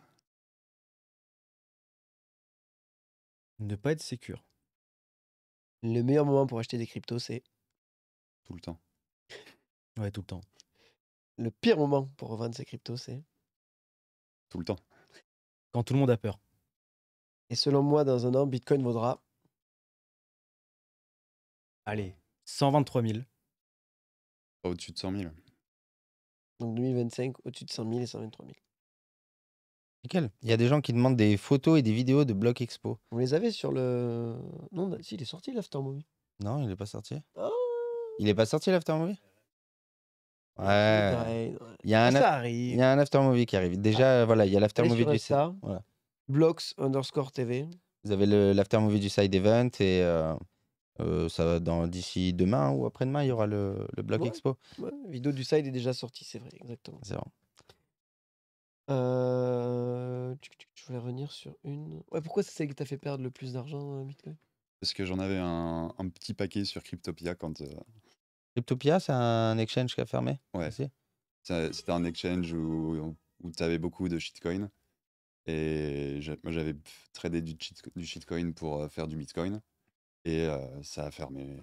Ne pas être sécure. Le meilleur moment pour acheter des cryptos, c'est. Tout le temps. ouais, tout le temps le pire moment pour revendre ses cryptos, c'est Tout le temps. Quand tout le monde a peur. Et selon moi, dans un an, Bitcoin vaudra. Allez, 123 000. Au-dessus de 100 000. Donc 2025, au-dessus de 100 000 et 123 000. Nickel. Il y a des gens qui demandent des photos et des vidéos de Block Expo. On les avait sur le. Non, si, il est sorti l'aftermovie. Non, il n'est pas sorti. Ah. il n'est pas sorti l'aftermovie Ouais. Il y a un ah, Il y a un after movie qui arrive. Ah. Déjà, voilà, il y a l'after movie du site. Blocks underscore TV. Vous avez l'after movie du side event et euh, euh, ça va d'ici demain ou après-demain, il y aura le, le blog expo. Ouais. vidéo du side est déjà sortie, c'est vrai, exactement. C'est vrai. Euh, je voulais revenir sur une. Ouais, pourquoi c'est celle qui t'a fait perdre le plus d'argent, Bitcoin Parce que j'en avais un, petit paquet sur Cryptopia quand. Cryptopia, c'est un exchange qui a fermé Ouais. C'était un exchange où, où tu avais beaucoup de shitcoin. Et moi, j'avais tradé du, shitcoin pour euh, faire du bitcoin. Et euh, ça a fermé.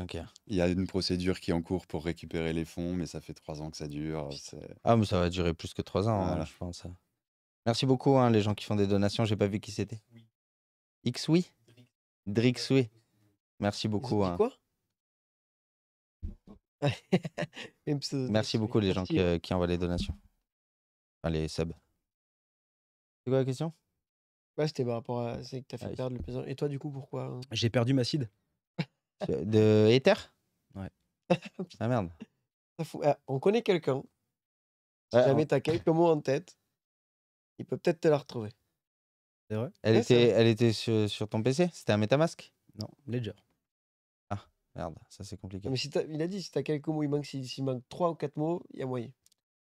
Ok. Il y a une procédure qui est en cours pour récupérer les fonds, mais ça fait trois ans que ça dure. Ah, mais ça va durer plus que trois ans, hein, je pense. Hein. Merci beaucoup, hein, les gens qui font des donations. J'ai pas vu qui c'était. Oui. x Merci beaucoup. quoi Merci beaucoup les gens qui, envoient les donations. Enfin, les subs. C'est quoi la question c'était par rapport à. C'est que t'as fait ah perdre le plaisir. Et toi, du coup, pourquoi hein? J'ai perdu ma cid. De Ether Ouais. Ah merde. Ah, on connaît quelqu'un. Si jamais t'as quelques mots en tête, il peut peut-être te la retrouver. Elle c'est était, elle était sur, sur ton PC C'était un Metamask Non, Ledger. Merde, ça c'est compliqué. mais si il a dit, si t'as quelques mots, il manque, s'il manque 3 ou 4 mots, il y a moyen.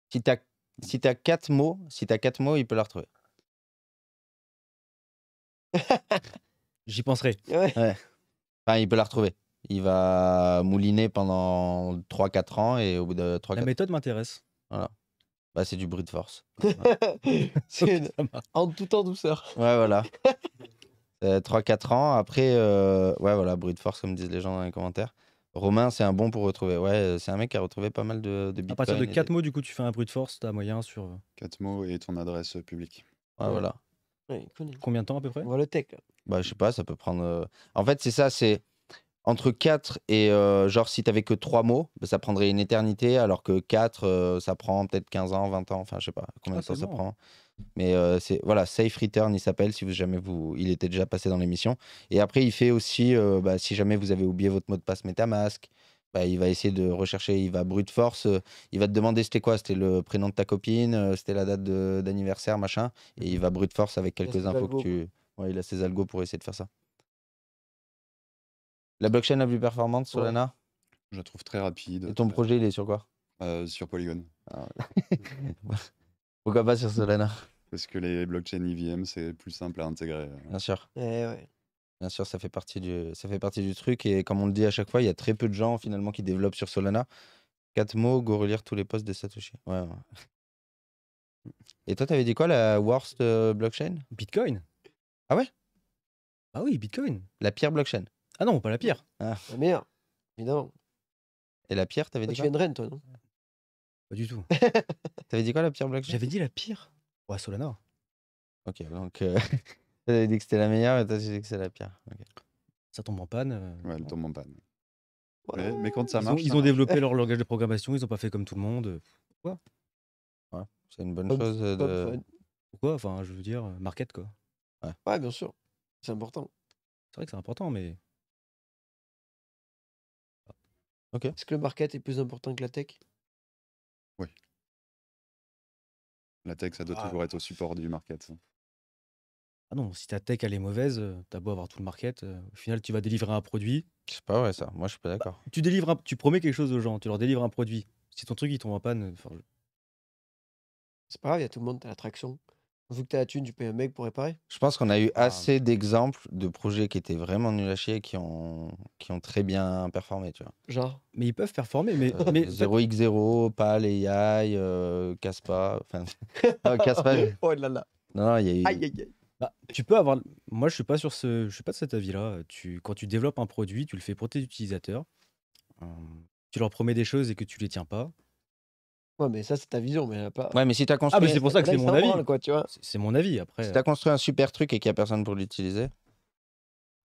Si t'as si as 4 mots, si 4 mots, il peut la retrouver. J'y penserai. Ouais. Enfin, il peut la retrouver. Il va mouliner pendant 3-4 ans et au bout de 3 La méthode m'intéresse. Voilà. Bah, c'est du bruit de force. En tout en douceur. Ouais, voilà. 3-4 ans. Après, euh, ouais, voilà, bruit de force, comme disent les gens dans les commentaires. Romain, c'est un bon pour retrouver. Ouais, euh, c'est un mec qui a retrouvé pas mal de, de Bitcoin À partir de 4 mots, du coup, tu fais un bruit de force, t'as moyen sur. 4 euh, mots et ton adresse publique. Ouais, voilà. Combien de temps à peu près On le tech. Bah, je sais pas, ça peut prendre. En fait, c'est ça, c'est entre 4 et genre si t'avais que 3 mots, bah, ça prendrait une éternité, alors que 4, ça prend peut-être 15 ans, 20 ans, enfin, je sais pas combien de ah, temps ça prend. Mais euh, c'est voilà, Safe Return, il s'appelle, si vous, jamais vous, il était déjà passé dans l'émission. Et après, il fait aussi, euh, bah, si jamais vous avez oublié votre mot de passe MetaMask, bah, il va essayer de rechercher, il va brute force, euh, il va te demander c'était quoi, c'était le prénom de ta copine, c'était la date d'anniversaire, machin, et il va brute force avec quelques infos que tu. il a ses algos pour essayer de faire ça. La blockchain la plus performante, Solana Je la trouve très rapide. Et ton projet, il est sur quoi Sur Polygon. Ah, ouais. Pourquoi pas sur Solana Parce que les blockchains IVM, c'est plus simple à intégrer. Euh. Bien sûr. Eh ouais. Bien sûr, ça fait, partie du, ça fait partie du truc. Et comme on le dit à chaque fois, il y a très peu de gens finalement qui développent sur Solana. Quatre mots, go relire tous les posts de Satoshi. Ouais, ouais. Et toi, t'avais dit quoi la worst euh, blockchain Bitcoin. Ah ouais Ah oui, Bitcoin. La pire blockchain. Ah non, pas la pire. Ah. La meilleure, évidemment. Et la pierre, t'avais dit. Tu viens de Rennes, toi, pas du tout. T'avais dit quoi la pire blague J'avais dit la pire Ouais, Solana. Ok, donc euh, t'avais dit que c'était la meilleure et t'as dit que c'est la pire. Ça tombe en panne. Euh, ouais, elle tombe en panne. Ouais, Mais, quand ça marche, ils ont développé leur langage de programmation, ils n'ont pas fait comme tout le monde. Ouais, c'est une bonne chose de. Pourquoi Enfin, je veux dire, euh, market quoi. Ouais, bien sûr. C'est important. C'est vrai que c'est important, mais Est-ce que le market est plus important que la tech oui. La tech, ça doit ah toujours être au support du market. Ah non, si ta tech, elle est mauvaise, euh, t'as beau avoir tout le market, euh, au final, tu vas délivrer un produit. C'est pas vrai, ça. Moi, je suis pas bah, d'accord. tu délivres, tu promets quelque chose aux gens, tu leur délivres un produit. Si ton truc, il tombe en panne, euh, C'est pas grave, il y a tout le monde, t'as l'attraction. Vu que as la thune, tu PME un mec pour réparer. Je pense qu'on a eu ah, assez d'exemples de projets qui étaient vraiment nuls à chier et qui ont, qui ont très bien performé, tu vois. Genre Mais ils peuvent performer, mais. 0x0, euh, PAL, AI, euh, Caspa. Caspa. Oh là là. Non, il y a eu. Aïe aïe bah, tu peux avoir. Moi, je suis pas sur ce. Je suis pas de cet avis-là. Tu, quand tu développes un produit, tu le fais pour tes utilisateurs. Euh, tu leur promets des choses et que tu les tiens pas. Ouais, mais ça, c'est ta vision, mais pas. Ouais, mais si t'as ah, construit, mais c'est pour ça que c'est mon avis. C'est mon avis. Après, si euh. t'as construit un super truc et qu'il n'y a personne pour l'utiliser,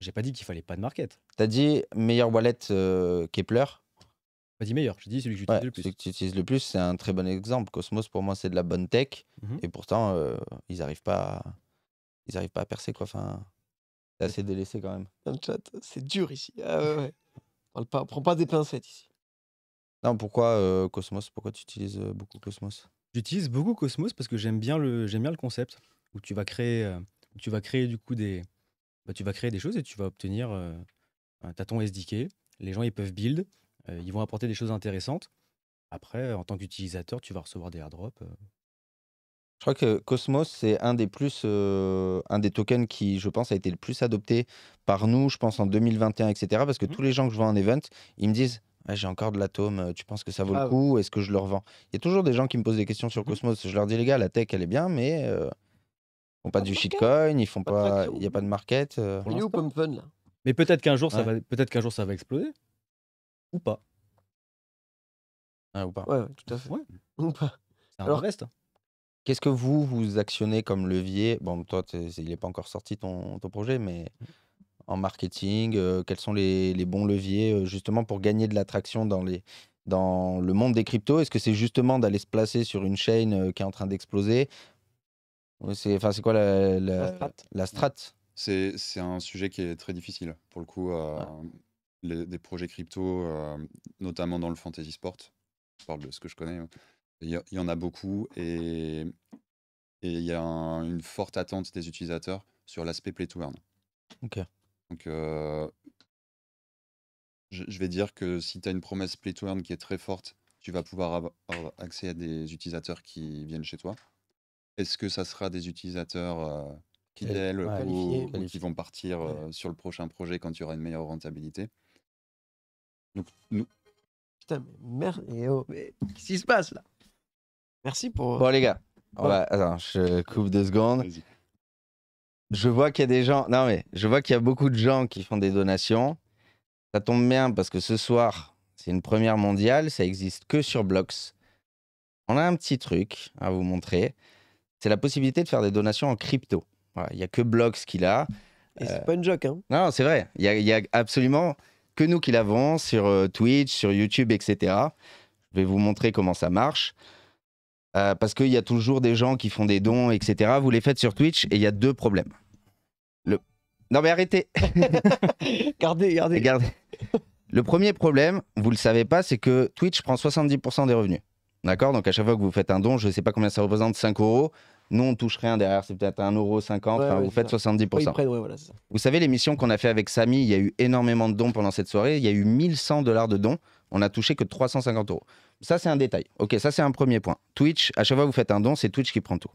j'ai pas dit qu'il fallait pas de market. t'as dit meilleur wallet euh, Kepler. J'ai pas dit meilleur. J'ai dit celui que j'utilise le plus. celui que tu utilises le plus, c'est un très bon exemple. Cosmos, pour moi, c'est de la bonne tech. Mhm. Et pourtant, euh, ils arrivent pas, à... ils arrivent pas à percer, quoi. Enfin, c'est assez délaissé quand même. Dans le chat, c'est dur ici. Ah ouais, prends pas des pincettes ici. Non, pourquoi euh, Cosmos Pourquoi tu utilises euh, beaucoup Cosmos J'utilise beaucoup Cosmos parce que j'aime bien le j'aime bien le concept où tu vas créer euh, tu vas créer du coup des bah, tu vas créer des choses et tu vas obtenir un tâton SDK. Les gens ils peuvent build, ils vont apporter des choses intéressantes. Après, en tant qu'utilisateur, tu vas recevoir des airdrops. Je crois que Cosmos, c'est un des plus, un des tokens qui, je pense, a été le plus adopté par nous, je pense, en 2021, etc. Parce que mmh. tous les gens que je vois en event, ils me disent j'ai encore de l'atome, euh, tu penses que ça vaut le ah, coup Est-ce que je le revends Il y a toujours des gens qui me posent des questions sur mmh. Cosmos. Je leur dis, les gars, la tech, elle est bien, mais euh, ils font pas, du shitcoin, ils font pas, il n'y a pas de market. Euh, mais peut-être qu'un jour, ça va, peut-être qu'un jour, ça va exploser, ou pas. ou pas. Ouais, tout à fait. Ou pas. Alors reste. Qu'est-ce que vous vous actionnez comme levier Bon, toi, il n'est pas encore sorti ton projet, mais mmh en marketing, euh, quels sont les, bons leviers euh, justement pour gagner de l'attraction dans, dans le monde des cryptos Est-ce que c'est justement d'aller se placer sur une chaîne euh, qui est en train d'exploser C'est enfin, quoi la, la, strat, C'est un sujet qui est très difficile pour le coup. Les, des projets crypto, notamment dans le fantasy sport, je parle de ce que je connais, hein. il y, en a beaucoup et il y a une forte attente des utilisateurs sur l'aspect play to earn. Ok. Donc, je, vais dire que si tu as une promesse play to earn qui est très forte, tu vas pouvoir avoir accès à des utilisateurs qui viennent chez toi. Est-ce que ça sera des utilisateurs fidèles ou, qui vont partir sur le prochain projet quand tu auras une meilleure rentabilité Donc, nous, Putain, mais merde, oh, mais qu'est-ce qui se passe là Merci pour. Bon, les gars, je coupe deux secondes je vois qu'il y a des gens. Non, mais je vois qu'il y a beaucoup de gens qui font des donations. Ça tombe bien parce que ce soir, c'est une première mondiale. Ça existe que sur Blocks. On a un petit truc à vous montrer. C'est la possibilité de faire des donations en crypto. Il y n'y a que Blocks qui l'a. Et c'est euh, pas une joke. Hein. Non, c'est vrai. Il n'y a, absolument que nous qui l'avons sur euh, Twitch, sur YouTube, etc. Je vais vous montrer comment ça marche. Euh, parce qu'il y a toujours des gens qui font des dons, etc. Vous les faites sur Twitch et il y a deux problèmes. Le... Non mais arrêtez Gardez, gardez. Le premier problème, vous ne le savez pas, c'est que Twitch prend 70% des revenus. D'accord Donc à chaque fois que vous faites un don, je ne sais pas combien ça représente, 5 euros, nous, on touche rien derrière, c'est peut-être 1,50€, vous faites 70%. Vous savez, l'émission qu'on a fait avec Samy, il y a eu énormément de dons pendant cette soirée, il y a eu 1100 dollars de dons, on n'a touché que 350 euros. Ça, c'est un détail. Ok, ça, c'est un premier point. Twitch, à chaque fois que vous faites un don, c'est Twitch qui prend tout.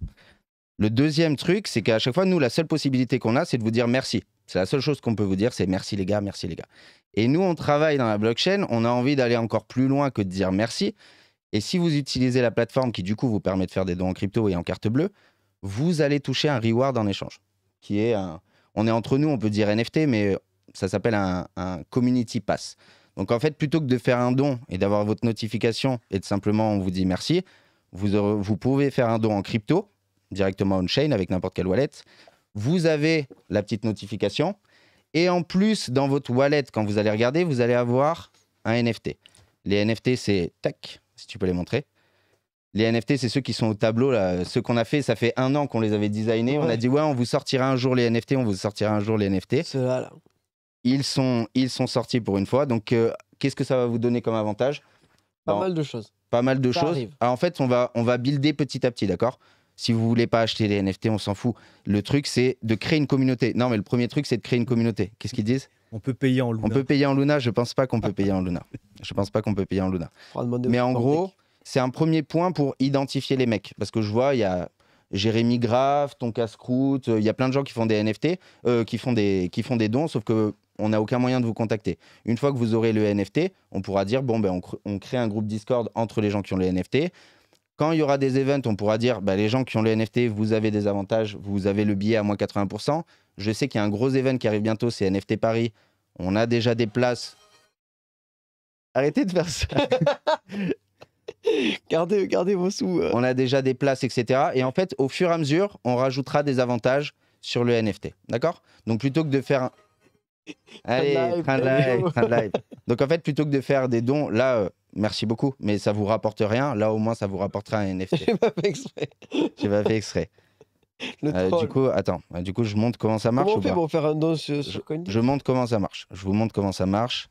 Le deuxième truc, c'est qu'à chaque fois, nous, la seule possibilité qu'on a, c'est de vous dire merci. C'est la seule chose qu'on peut vous dire, c'est merci les gars, merci les gars. Et nous, on travaille dans la blockchain, on a envie d'aller encore plus loin que de dire merci. Et si vous utilisez la plateforme qui, du coup, vous permet de faire des dons en crypto et en carte bleue, vous allez toucher un reward en échange, qui est un... On est entre nous, on peut dire NFT, mais ça s'appelle un, community pass. Donc en fait, plutôt que de faire un don et d'avoir votre notification et de simplement on vous dit merci, vous, vous pouvez faire un don en crypto, directement on-chain avec n'importe quelle wallet. Vous avez la petite notification. Et en plus, dans votre wallet, quand vous allez regarder, vous allez avoir un NFT. Les NFT, c'est tac, tu peux les montrer. Les NFT, c'est ceux qui sont au tableau, là. Ceux qu'on a fait, ça fait un an qu'on les avait designés. On a dit, ouais, on vous sortira un jour les NFT, on vous sortira un jour les NFT. Ils sont, ils sont sortis pour une fois. Donc, euh, qu'est-ce que ça va vous donner comme avantage Pas mal de choses. Pas mal de choses. Ah, en fait, on va, on va builder petit à petit, d'accord si vous voulez pas acheter les NFT, on s'en fout. Le truc, c'est de créer une communauté. Non, mais le premier truc, c'est de créer une communauté. Qu'est-ce qu'ils disent on peut payer en Luna. On peut payer en Luna. Je pense pas qu'on peut payer en Luna. Je pense pas qu'on peut payer en Luna. Mais en gros, c'est un premier point pour identifier les mecs. Parce que je vois, il y a Jérémy Graf, Ton casse euh, il y a plein de gens qui font des NFT, euh, qui, font des, qui font des dons, sauf que on n'a aucun moyen de vous contacter. Une fois que vous aurez le NFT, on pourra dire bon, ben, on, crée un groupe Discord entre les gens qui ont les NFT. Quand il y aura des events, on pourra dire ben, les gens qui ont le NFT, vous avez des avantages, vous avez le billet à moins 80%. Je sais qu'il y a un gros event qui arrive bientôt, c'est NFT Paris. On a déjà des places. Arrêtez de faire ça. gardez, vos sous. Euh. On a déjà des places, etc. Et en fait, au fur et à mesure, on rajoutera des avantages sur le NFT. D'accord Donc plutôt que de faire Allez, live, live. Donc en fait, plutôt que de faire des dons, là, euh, merci beaucoup, mais ça vous rapporte rien. Là, au moins, ça vous rapportera un NFT. Je pas fait exprès. pas fait exprès. Euh, du coup, attends, euh, du coup, je montre comment ça marche. je, montre comment ça marche. Je vous montre comment ça marche.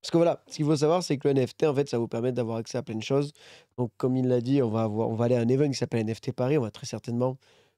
Parce que voilà, ce qu'il faut savoir, c'est que le NFT, en fait, ça vous permet d'avoir accès à plein de choses. Donc, comme il l'a dit, on va, avoir, on va aller à un event qui s'appelle NFT Paris. On va très certainement,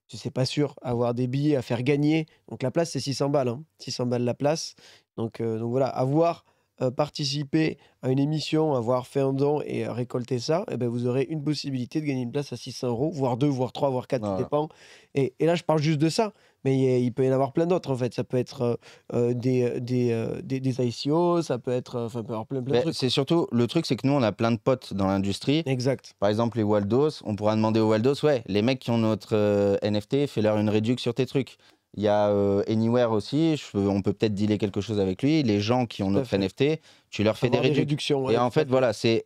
si sais pas sûr, avoir des billets à faire gagner. Donc, la place, c'est 600 balles. 600 hein. balles la place. Donc, euh, donc voilà, avoir euh, participer à une émission, avoir fait un don et euh, récolter ça, et eh ben, vous aurez une possibilité de gagner une place à 600 euros, voire 2, voire 3, voire 4, ça dépend. Et, et, là, je parle juste de ça. Mais euh, il, peut y en avoir plein d'autres, en fait. Ça peut être des, des, ICO, ça peut être. Enfin, peut avoir plein, plein de ben, trucs. C'est surtout. Le truc, c'est que nous, on a plein de potes dans l'industrie. Exact. Par exemple, les Waldos, on pourra demander aux Waldos ouais, les mecs qui ont notre NFT, fais-leur une réduction sur tes trucs. Il y a euh, Anywhere aussi, on peut peut-être dealer quelque chose avec lui. Les gens qui ont notre NFT, tu leur fais des, réductions. et en fait, voilà, c'est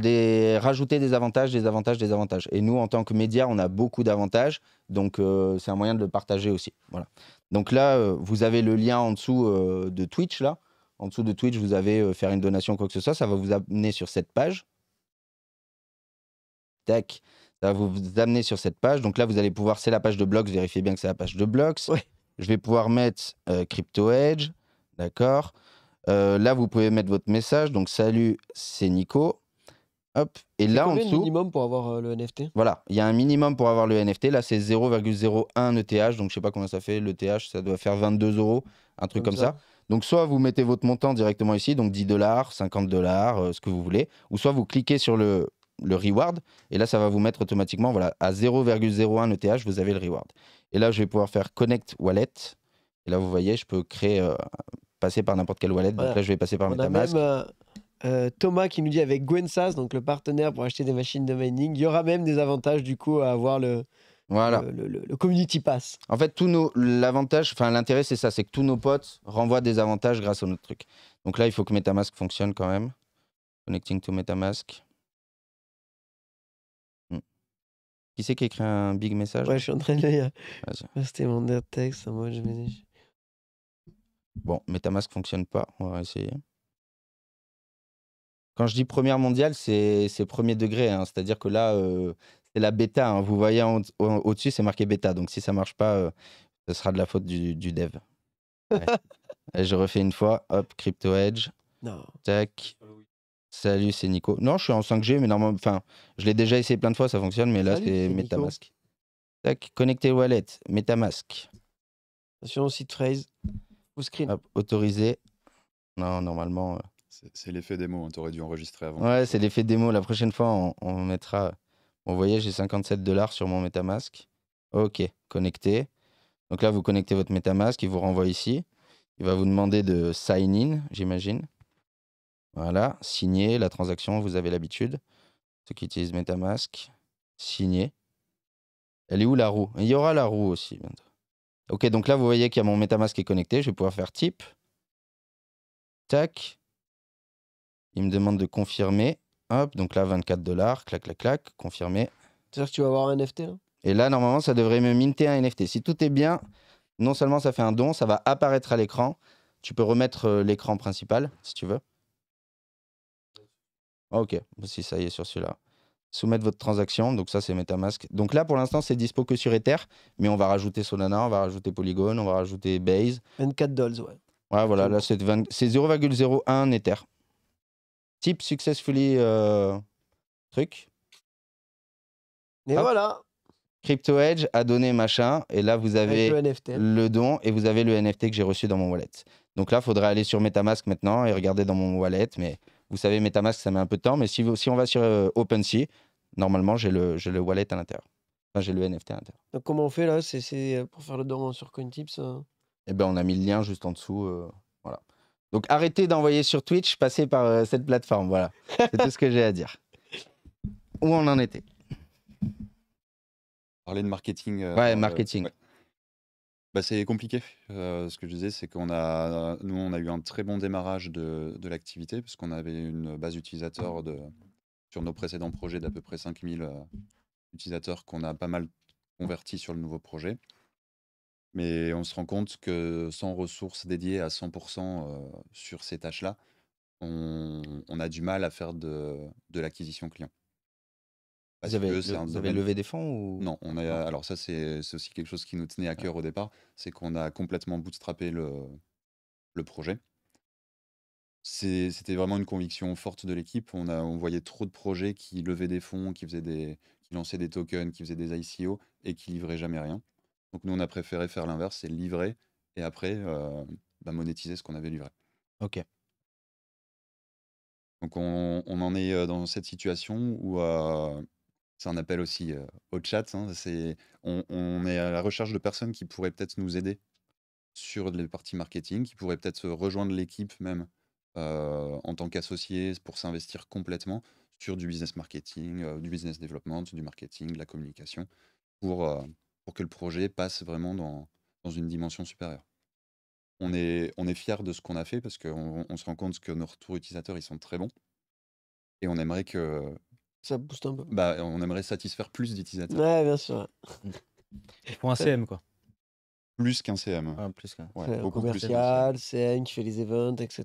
des, rajouter des avantages, des avantages, des avantages. Et nous, en tant que médias, on a beaucoup d'avantages, donc euh, c'est un moyen de le partager aussi. Voilà. Donc là, euh, vous avez le lien en dessous de Twitch, là. En dessous de Twitch, vous avez faire une donation, quoi que ce soit. Ça va vous amener sur cette page. Tac vous amener sur cette page. Donc là, vous allez pouvoir, c'est la page de blogs. vérifiez bien que c'est la page de blogs. Je vais pouvoir mettre euh, Crypto Edge, d'accord. Euh, là, vous pouvez mettre votre message. Donc salut, c'est Nico. Hop. Et là, en dessous. minimum pour avoir euh, le NFT Voilà, il y a un minimum pour avoir le NFT. Là, c'est 0,01 ETH. Donc je sais pas combien ça fait. L'ETH, ça doit faire 22 euros, un truc comme, ça. Donc, soit vous mettez votre montant directement ici, donc 10 dollars, 50 dollars, ce que vous voulez, ou soit vous cliquez sur le le reward. Et là, ça va vous mettre automatiquement, voilà, à 0,01 ETH, vous avez le reward. Et là, je vais pouvoir faire Connect Wallet. Et là, vous voyez, je peux créer, euh, passer par n'importe quelle wallet. Donc là, je vais passer par MetaMask. même, euh, euh, Thomas qui nous dit avec Gwensas, donc le partenaire pour acheter des machines de mining, il y aura même des avantages du coup à avoir le, community pass. En fait, tous nos l'avantage, enfin l'intérêt, c'est ça, c'est que tous nos potes renvoient des avantages grâce à notre truc. Donc là, il faut que MetaMask fonctionne quand même. Connecting to MetaMask. Qui c'est qui écrit un big message Ouais, je suis en train de lire. C'était mon dernier texte, moi je Bon, MetaMask fonctionne pas, on va essayer. Quand je dis première mondiale, c'est premier degré, hein. c'est-à-dire que là, euh, c'est la bêta. Hein. Vous voyez au-dessus, c'est marqué bêta, donc si ça marche pas, euh, ce sera de la faute du, du dev. je refais une fois, hop, Crypto Edge. Non. Tac. Salut, c'est Nico. Non, je suis en 5G, mais normalement, enfin, je l'ai déjà essayé plein de fois, ça fonctionne, mais là, c'est MetaMask. Tac, connecter wallet, MetaMask. Attention le site phrase vous screen. autorisé. Non, normalement. Euh, c'est l'effet démo, on hein, t'aurais dû enregistrer avant. Ouais, c'est l'effet démo. La prochaine fois, on, mettra. On voyez, j'ai 57 dollars sur mon MetaMask. Ok, connecté. Donc là, vous connectez votre MetaMask, il vous renvoie ici. Il va vous demander de sign in, j'imagine. Voilà, signer la transaction, vous avez l'habitude. Ceux qui utilisent MetaMask, signer. Elle est où la roue Il y aura la roue aussi bientôt. Ok, donc là, vous voyez qu'il y a mon MetaMask qui est connecté. Je vais pouvoir faire type. Tac. Il me demande de confirmer. Hop, donc là, 24 dollars. Clac, clac, clac. Confirmer. C'est-à-dire que tu vas avoir un NFT là Et là, normalement, ça devrait me minter un NFT. Si tout est bien, non seulement ça fait un don, ça va apparaître à l'écran. Tu peux remettre euh, l'écran principal si tu veux ok, si ça y est sur celui-là. Soumettre votre transaction, donc ça c'est Metamask. Donc là pour l'instant c'est dispo que sur Ether, mais on va rajouter Solana, on va rajouter Polygon, on va rajouter Base. 24 dollars, ouais. Ouais, voilà, là c'est 0,01 Ether. Type successfully euh, truc. Et voilà. Crypto Edge a donné machin, et là vous avez le, le, don et vous avez le NFT que j'ai reçu dans mon wallet. Donc là, il faudrait aller sur MetaMask maintenant et regarder dans mon wallet, mais vous savez, MetaMask, ça met un peu de temps, mais si, on va sur euh, OpenSea, normalement, j'ai le, wallet à l'intérieur. Enfin, j'ai le NFT à l'intérieur. Donc, comment on fait là C'est euh, pour faire le don sur CoinTips euh? Eh bien, on a mis le lien juste en dessous. voilà. Donc, arrêtez d'envoyer sur Twitch, passez par cette plateforme. Voilà. C'est tout ce que j'ai à dire. Où on en était Parler de marketing. ouais, marketing. Bah, c'est compliqué. ce que je disais, c'est qu'on a, nous, on a eu un très bon démarrage de, de l'activité, puisqu'on avait une base utilisateur de, sur nos précédents projets d'à peu près 5000 utilisateurs qu'on a pas mal convertis sur le nouveau projet. Mais on se rend compte que sans ressources dédiées à 100% sur ces tâches-là, on, a du mal à faire de l'acquisition client vous avez, levé des fonds ou... Non, on a alors ça c'est aussi quelque chose qui nous tenait à cœur au départ, c'est qu'on a complètement bootstrappé le, projet. C'était vraiment une conviction forte de l'équipe. On, a, voyait trop de projets qui levaient des fonds, qui, faisaient des, qui lançaient des tokens, qui faisaient des ICO et qui livraient jamais rien. Donc nous, on a préféré faire l'inverse, c'est livrer et après euh, bah, monétiser ce qu'on avait livré. Ok. Donc on, en est euh, dans cette situation où euh, c'est un appel aussi au chat. Hein, c'est, on, est à la recherche de personnes qui pourraient peut-être nous aider sur les parties marketing, qui pourraient peut-être rejoindre l'équipe même en tant qu'associé pour s'investir complètement sur du business marketing, du business development, du marketing, de la communication, pour, pour que le projet passe vraiment dans, une dimension supérieure. On est, on est fiers de ce qu'on a fait parce qu'on on se rend compte que nos retours utilisateurs, ils sont très bons. Et on aimerait que, ça booste un peu. Bah, on aimerait satisfaire plus d'utilisateurs. Ouais, bien sûr. pour un CM, quoi. Plus qu'un CM. Ah, plus qu'un. Ouais, beaucoup commercial, plus CM qui fait les events, etc.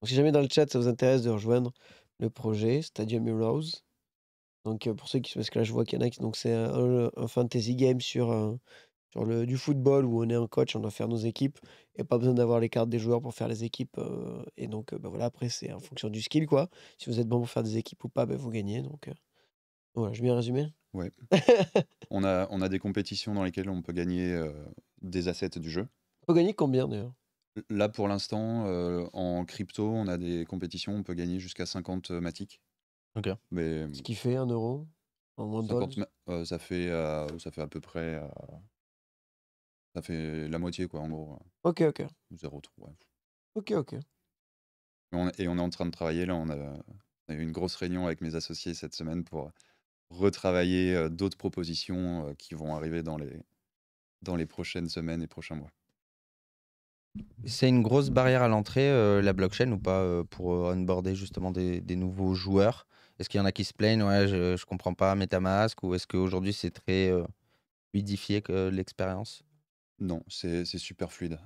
Donc, si jamais dans le chat ça vous intéresse de rejoindre le projet Stadium Heroes, donc euh, pour ceux qui, parce que là je vois qu'il y en a donc c'est un, fantasy game sur euh, sur le, du football où on est un coach, on doit faire nos équipes et pas besoin d'avoir les cartes des joueurs pour faire les équipes. Euh, et donc, euh, bah, voilà, après, c'est en fonction du skill, quoi. Si vous êtes bon pour faire des équipes ou pas, bah, vous gagnez. Donc, euh, voilà, je vais résumer. Ouais. on, a, on a des compétitions dans lesquelles on peut gagner des assets du jeu. On peut gagner combien d'ailleurs Là, pour l'instant, en crypto, on a des compétitions, on peut gagner jusqu'à 50 matiques. Ok. Mais, Ce qui fait 1 euro en moins de ça, fait, ça fait à peu près. Ça fait la moitié, quoi, en gros. Ok, ok. 0,3, euh, Ok, ok. Et on est en train de travailler. Là, on a, eu une grosse réunion avec mes associés cette semaine pour retravailler d'autres propositions qui vont arriver dans les, dans les prochaines semaines et prochains mois. C'est une grosse barrière à l'entrée, euh, la blockchain ou pas, euh, pour onboarder justement des, nouveaux joueurs Est-ce qu'il y en a qui se plaignent Ouais, je, comprends pas MetaMask, ou est-ce qu'aujourd'hui c'est très fluidifié, que l'expérience non, c'est super fluide.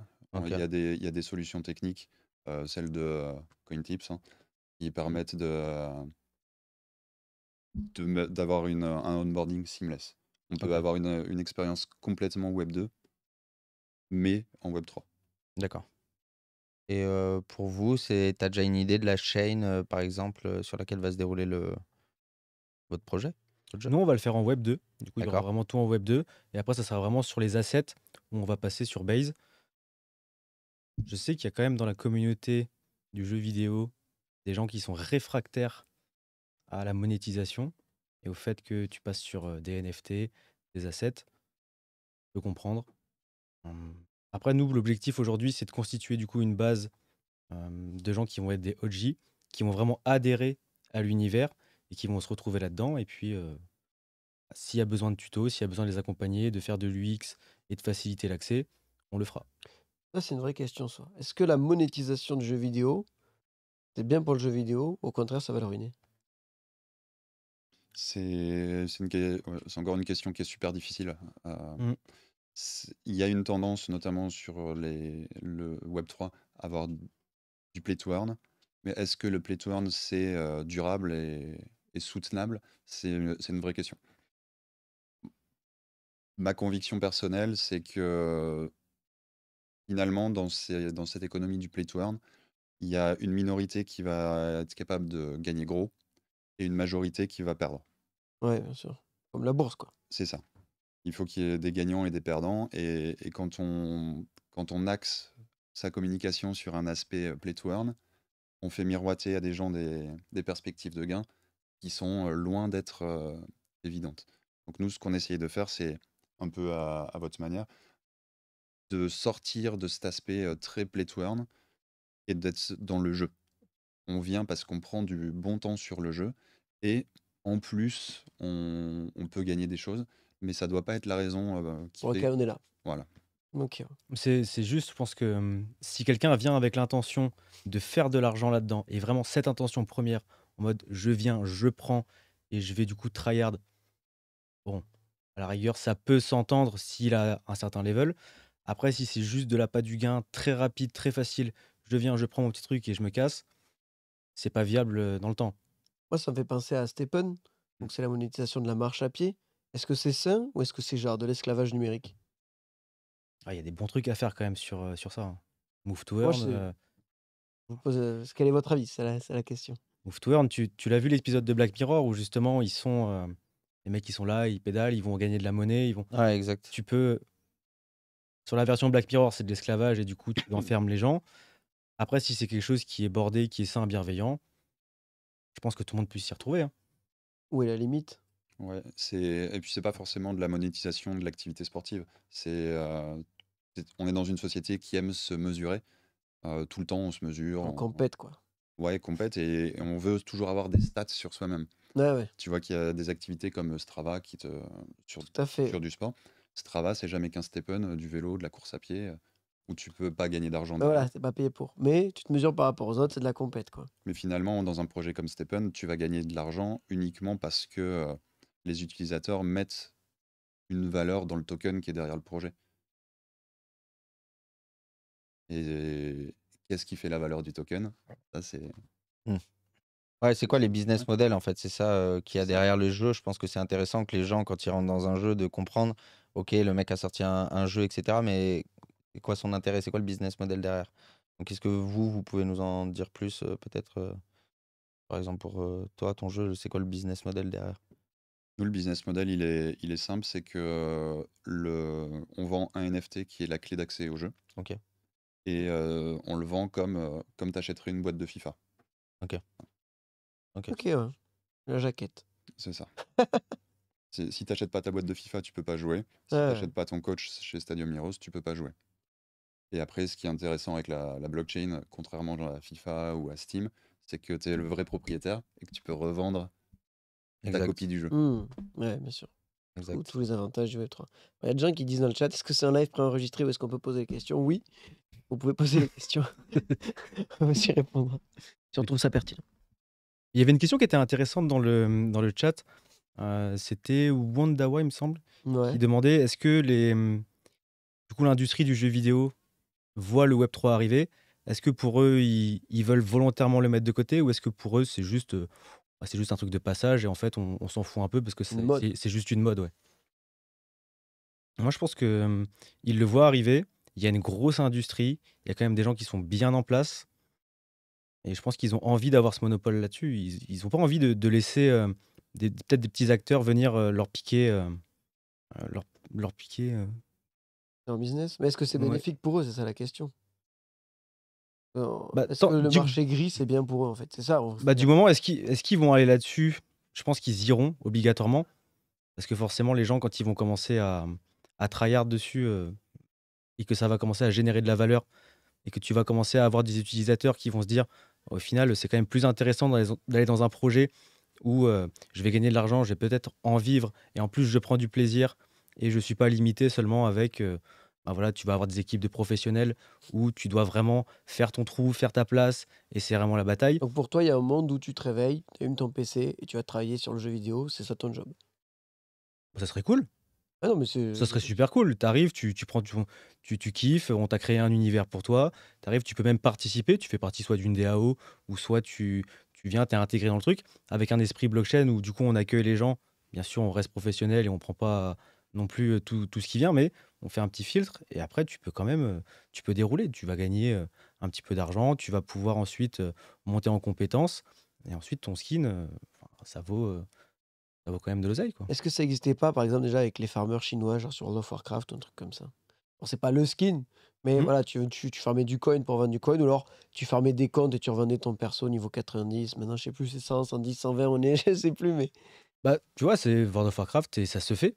Il y, a des solutions techniques, celles de CoinTips, hein, qui mmh. permettent de, d'avoir un onboarding seamless. On peut avoir une, expérience complètement Web 2, mais en Web 3. D'accord. Et pour vous, c'est, t'as déjà une idée de la chaîne, par exemple, sur laquelle va se dérouler le, votre projet? Nous, on va le faire en Web 2. Du coup, il y aura vraiment tout en Web 2. Et après, ça sera vraiment sur les assets où on va passer sur Base. Je sais qu'il y a quand même dans la communauté du jeu vidéo des gens qui sont réfractaires à la monétisation et au fait que tu passes sur euh, des NFT, des assets. Je peux comprendre. Hum. Après, nous, l'objectif aujourd'hui, c'est de constituer du coup une base hum, de gens qui vont être des OG, qui vont vraiment adhérer à l'univers et qui vont se retrouver là-dedans. Et puis, s'il y a besoin de tutos, s'il y a besoin de les accompagner, de faire de l'UX et de faciliter l'accès, on le fera. Ça, c'est une vraie question, ça. Est-ce que la monétisation du jeu vidéo, c'est bien pour le jeu vidéo Au contraire, ça va le ruiner C'est encore une question qui est super difficile. Mmh. Il y a une tendance, notamment sur le Web3, à avoir du play to earn. Mais est-ce que le play to earn, c'est durable et et soutenable C'est une vraie question. Ma conviction personnelle, c'est que finalement, dans, dans cette économie du play to earn, il y a une minorité qui va être capable de gagner gros et une majorité qui va perdre. Ouais, bien sûr. Comme la bourse, quoi. C'est ça. Il faut qu'il y ait des gagnants et des perdants. Et, quand, on, quand on axe sa communication sur un aspect euh, play to earn, on fait miroiter à des gens des, des perspectives de gains qui sont loin d'être évidentes. Donc nous, ce qu'on essayait de faire, c'est un peu à, votre manière, de sortir de cet aspect très play to earn et d'être dans le jeu. On vient parce qu'on prend du bon temps sur le jeu et en plus, on, peut gagner des choses, mais ça doit pas être la raison qui on est là. Voilà. Donc C'est juste, je pense que mmh, si quelqu'un vient avec l'intention de faire de l'argent là-dedans, et vraiment cette intention première, en mode je viens, je prends et je vais du coup tryhard. Bon, à la rigueur, ça peut s'entendre s'il a un certain level. Après, si c'est juste de la pas du gain, très rapide, très facile, je viens, je prends mon petit truc et je me casse, c'est pas viable euh, dans le temps. Moi, ça me fait penser à Stephen. donc c'est la monétisation de la marche à pied. Est-ce que c'est sain ou est-ce que c'est genre de l'esclavage numérique ah, Il y a des bons trucs à faire quand même sur, euh, sur ça. Hein. Move to earn. Euh. quel est votre avis C'est la question. Move tu, l'as vu l'épisode de Black Mirror où justement ils sont. Euh, les mecs qui sont là, ils pédalent, ils vont gagner de la monnaie, ils vont. Ah, exact. Tu peux. Sur la version Black Mirror, c'est de l'esclavage et du coup tu enfermes les gens. Après, si c'est quelque chose qui est bordé, qui est sain, bienveillant, je pense que tout le monde puisse s'y retrouver. Hein. Où est la limite Ouais, c'est et puis c'est pas forcément de la monétisation de l'activité sportive. C'est euh, on est dans une société qui aime se mesurer euh, tout le temps. On se mesure. On, on compète quoi. Ouais, compète. Et, on veut toujours avoir des stats sur soi-même. Tu vois qu'il y a des activités comme euh, Strava qui te. Sur, sur du sport. Strava, c'est jamais qu'un steppen, euh, du vélo, de la course à pied, euh, où tu peux pas gagner d'argent. Bah voilà, c'est pas payé pour. Mais tu te mesures par rapport aux autres, c'est de la compète. Quoi. Mais finalement, dans un projet comme steppen, tu vas gagner de l'argent uniquement parce que les utilisateurs mettent une valeur dans le token qui est derrière le projet. Et, qu'est-ce qui fait la valeur du token mmh. c'est. quoi les business models en fait C'est ça qui a derrière le jeu. Je pense que c'est intéressant que les gens, quand ils rentrent dans un jeu, de comprendre ok, le mec a sorti un, jeu, etc. Mais quoi son intérêt C'est quoi le business model derrière Donc, est-ce que vous, vous pouvez nous en dire plus Peut-être, par exemple, pour toi, ton jeu, c'est quoi le business model derrière Nous, le business model, il est, il est simple c'est que le, on vend un NFT qui est la clé d'accès au jeu. Ok et on le vend comme, comme t'achèterais une boîte de FIFA. Ok. Ok, la jaquette. C'est ça. si t'achètes pas ta boîte de FIFA, tu peux pas jouer. Si t'achètes pas ton coach chez Stadium Heroes, tu peux pas jouer. Et après, ce qui est intéressant avec la, blockchain, contrairement à la FIFA ou à Steam, c'est que tu es le vrai propriétaire et que tu peux revendre ta copie du jeu. Mmh. Ouais, bien sûr. tous les avantages du Web3. Il y a des gens qui disent dans le chat est-ce que c'est un live préenregistré ou est-ce qu'on peut poser des questions Oui. Vous pouvez poser les questions. On va s'y répondre. Si on trouve ça pertinent. Il y avait une question qui était intéressante dans le, dans le chat. Euh, c'était Wandawa, il me semble, qui demandait est-ce que les, hum, du coup, l'industrie du jeu vidéo voit le Web3 arriver Est-ce que pour eux, ils, veulent volontairement le mettre de côté ou est-ce que pour eux, c'est juste, euh, bah, c'est juste un truc de passage et en fait, on, s'en fout un peu parce que c'est juste une mode ouais. Moi, je pense que hum, ils le voient arriver il y a une grosse industrie, il y a quand même des gens qui sont bien en place. Et je pense qu'ils ont envie d'avoir ce monopole là-dessus. Ils n'ont pas envie de, de laisser euh, peut-être des petits acteurs venir euh, leur piquer. Euh, leur, leur, piquer leur business. Mais est-ce que c'est bénéfique pour eux C'est ça la question. Bah, le marché gris, c'est bien pour eux en fait C'est ça bah, Du moment, est-ce qu'ils vont aller là-dessus Je pense qu'ils iront obligatoirement. Parce que forcément, les gens, quand ils vont commencer à, à tryhard dessus, que ça va commencer à générer de la valeur et que tu vas commencer à avoir des utilisateurs qui vont se dire au final, c'est quand même plus intéressant d'aller dans un projet où euh, je vais gagner de l'argent, je vais peut-être en vivre et en plus je prends du plaisir et je ne suis pas limité seulement avec. Euh, bah voilà, tu vas avoir des équipes de professionnels où tu dois vraiment faire ton trou, faire ta place, et c'est vraiment la bataille. Donc pour toi, il y a un monde où tu te réveilles, tu allumes ton PC et tu vas travailler sur le jeu vidéo, c'est ça ton job Ça serait cool. Ah ça serait euh, super cool. tu, tu prends, tu, tu, kiffes, on t'a créé un univers pour toi. tu arrives, tu peux même participer. Tu fais partie soit d'une DAO ou soit tu, tu viens, t'es intégré dans le truc avec un esprit blockchain où du coup on accueille les gens. Bien sûr, on reste professionnel et on prend pas euh, non plus euh, tout, tout ce qui vient, mais on fait un petit filtre et après tu peux quand même, tu peux dérouler. Tu vas gagner un petit peu d'argent, tu vas pouvoir ensuite monter en compétences et ensuite ton skin, ça vaut ça vaut quand même de l'oseille. quoi. Est-ce que ça n'existait pas, par exemple, déjà avec les farmers chinois, genre sur World of Warcraft, un truc comme ça C'est pas le skin, mais mmh. voilà, tu, tu, tu, farmais du coin pour vendre du coin, ou alors tu farmais des comptes et tu revendais ton perso au niveau 90. Maintenant, je sais plus, c'est 100, 110, 120, on est, je sais plus, mais. Bah, tu vois, c'est World of Warcraft et ça se fait.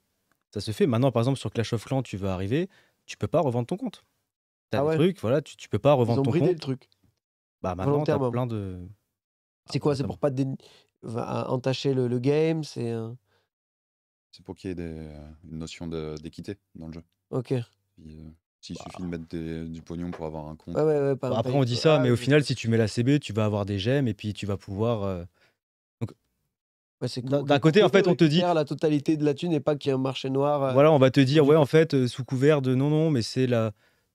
Ça se fait. Maintenant, par exemple, sur Clash of Clans, tu veux arriver, tu peux pas revendre ton compte. T'as ah truc, voilà, tu, tu peux pas revendre Ils ont ton compte. le truc. Bah, maintenant, t'as plein de. C'est quoi C'est pour pas va entacher le, le game. C'est C'est pour qu'il y ait euh, une notion d'équité dans le jeu. Ok. Euh, s'il bah suffit de mettre du pognon pour avoir un compte. après, on dit ça, ah mais au final, si tu mets la CB, tu vas avoir des gemmes et puis tu vas pouvoir. Euh, d'un côté, en fait, on te dit. La totalité de la thune et pas qu'il y a un marché noir. Voilà, on va te dire, ouais, en fait, sous couvert de non, non, mais c'est la...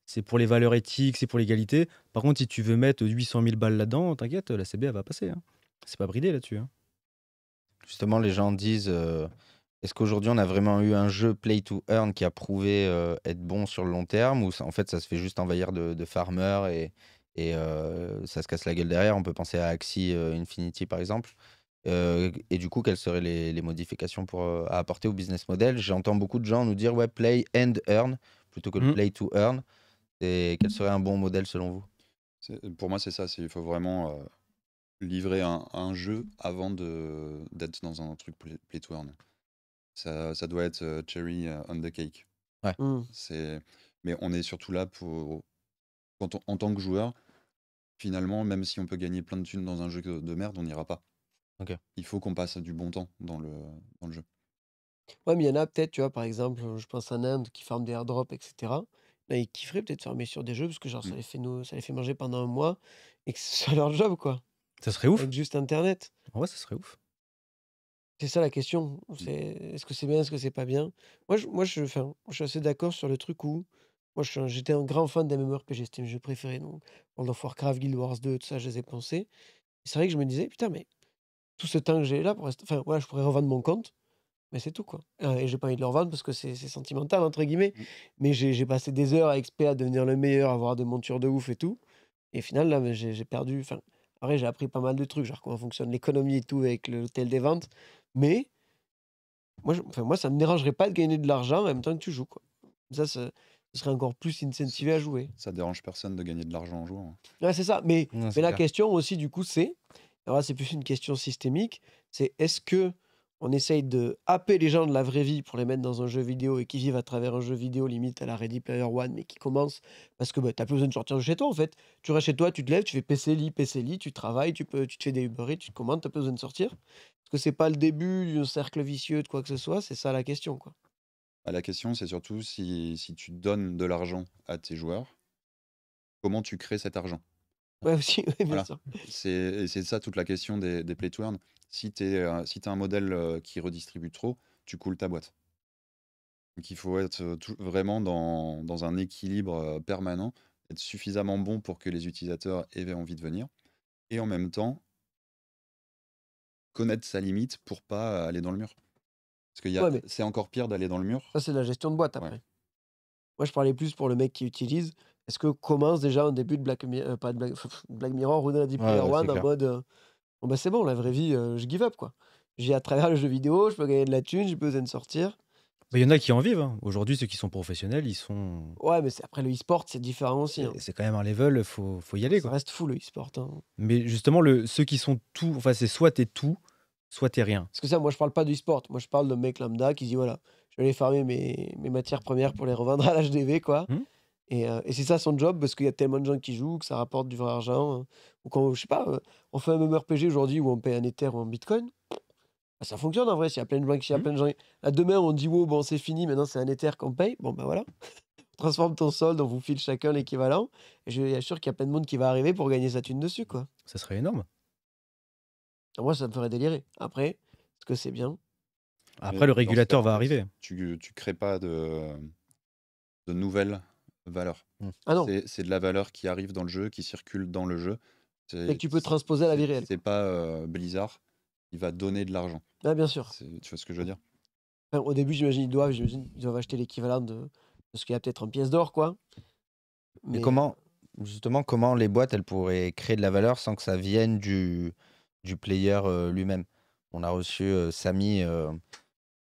c'est pour les valeurs éthiques, c'est pour l'égalité. Par contre, si tu veux mettre 800 000 balles là-dedans, t'inquiète, la CB, elle va passer. Hein. C'est pas bridé là-dessus. Hein. Justement, les gens disent euh, est-ce qu'aujourd'hui on a vraiment eu un jeu play to earn qui a prouvé euh, être bon sur le long terme ou en fait ça se fait juste envahir de, farmers et, euh, ça se casse la gueule derrière On peut penser à Axie Infinity par exemple. et du coup, quelles seraient les, modifications pour, à apporter au business model J'entends beaucoup de gens nous dire ouais, play and earn plutôt que mmh. play to earn. Et quel mmh. serait un bon modèle selon vous Pour moi, c'est ça. Il faut vraiment livrer un, jeu avant d'être dans un truc to Ça, ça doit être euh, cherry euh, on the cake. Ouais. Mm. C'est, mais on est surtout là pour, quand en tant que joueur, finalement, même si on peut gagner plein de thunes dans un jeu de merde, on n'ira pas. Il faut qu'on passe du bon temps dans le, dans le jeu. Ouais, mais il y en a peut-être, tu vois, par exemple, je pense à Inde qui farme des airdrops, etc. Là, bah, ils kifferaient peut-être fermer sur des jeux parce que genre, ça, mm. les fait nous, ça les fait manger pendant un mois et que ça leur job, quoi. Ça serait ouf. juste Internet. Ouais, ça serait ouf. C'est ça la question. Mmh. C'est est-ce que c'est bien, est-ce que c'est pas bien Moi, je, moi, je, je suis assez d'accord sur le truc où moi, j'étais un grand fan d'MMORPG, c'était mes jeux préférés. Donc, World of Warcraft, Guild Wars 2, tout ça, je les ai pensés. C'est vrai que je me disais, putain, mais tout ce temps que j'ai là, pour enfin, voilà, je pourrais revendre mon compte, mais c'est tout, quoi. Euh, et j'ai pas envie de le revendre parce que c'est sentimental, entre guillemets. Mmh. Mais j'ai passé des heures à XP à devenir le meilleur, à avoir des montures de ouf et tout. Et au final, là, j'ai perdu. Enfin, j'ai appris pas mal de trucs, genre comment fonctionne l'économie et tout avec l'hôtel des ventes. Mais moi, enfin, moi ça ne me dérangerait pas de gagner de l'argent en même temps que tu joues. Quoi. Ça, ce serait encore plus incentivé à jouer. Ça dérange personne de gagner de l'argent en jouant. Hein. Ouais, c'est ça. Mais, mais la question aussi, du coup, c'est, alors là, c'est plus une question systémique, c'est est-ce que on essaye de happer les gens de la vraie vie pour les mettre dans un jeu vidéo et qui vivent à travers un jeu vidéo limite à la Ready Player One, mais qui commence parce que bah, tu n'as plus besoin de sortir de chez toi en fait. Tu restes chez toi, tu te lèves, tu fais PC li PC li tu travailles, tu, peux, tu te fais des Uber tu te commandes, tu n'as plus besoin de sortir. Parce que c'est pas le début d'un cercle vicieux de quoi que ce soit, c'est ça la question. quoi. Bah, la question, c'est surtout si, si tu donnes de l'argent à tes joueurs, comment tu crées cet argent Ouais, C'est ça toute la question des, play to earn. Si tu as si un modèle euh, qui redistribue trop, tu coules ta boîte. Donc il faut être euh, vraiment dans, dans un équilibre euh, permanent, être suffisamment bon pour que les utilisateurs aient envie de venir, et en même temps connaître sa limite pour pas aller dans le mur. Parce que c'est encore pire d'aller dans le mur. Ça, c'est la gestion de boîte après. Moi, je parlais plus pour le mec qui utilise. Est-ce que commence déjà un début de Black, euh, Black, Mirror ou de Deep Player One en mode euh, bah c'est bon, la vraie vie, euh, je give up quoi. J'ai à travers le jeu vidéo, je peux gagner de la thune, j'ai besoin de sortir. Il y en a qui en vivent. Hein. Aujourd'hui, ceux qui sont professionnels, ils sont. Ouais, mais après le e-sport, c'est différent aussi. Hein. C'est quand même un level, il faut, y aller. quoi. reste fou le e-sport. Hein. Mais justement, le, ceux qui sont tout, enfin, c'est soit t'es tout, soit t'es rien. Parce que ça, moi, je parle pas de sport Moi, je parle de mec lambda qui dit voilà, je vais aller farmer mes, mes matières premières pour les revendre à l'HDV, quoi. Hum euh, et, c'est ça son job, parce qu'il y a tellement de gens qui jouent que ça rapporte du vrai argent. Hein. Ou quand, je sais pas, euh, on fait un MMORPG aujourd'hui où on paye un Ether ou un Bitcoin, bah, ça fonctionne en vrai. S'il y a plein de gens qui. Mmh. Plein de gens... demain, on dit, wow, bon, c'est fini, maintenant c'est un Ether qu'on paye. Bon, ben bah, voilà. transforme ton solde, on vous file chacun l'équivalent. Et je suis sûr qu'il y a plein de monde qui va arriver pour gagner sa thune dessus, quoi. Ça serait énorme. Ah, moi, ça me ferait délirer. Après, est-ce que c'est bien Après, euh, le régulateur va arriver. Tu, tu crées pas de, de nouvelles valeur. Mmh. Ah c'est de la valeur qui arrive dans le jeu, qui circule dans le jeu. Et tu peux transposer à la vie réelle. C'est pas euh, Blizzard, il va donner de l'argent. Ah, bien sûr. Tu vois ce que je veux dire Au début, j'imagine qu'ils doivent, doivent acheter l'équivalent de, ce qu'il y a peut-être en pièces d'or, quoi. Mais... comment, justement, comment les boîtes, elles pourraient créer de la valeur sans que ça vienne du, du player euh, lui-même On a reçu euh, Samy euh,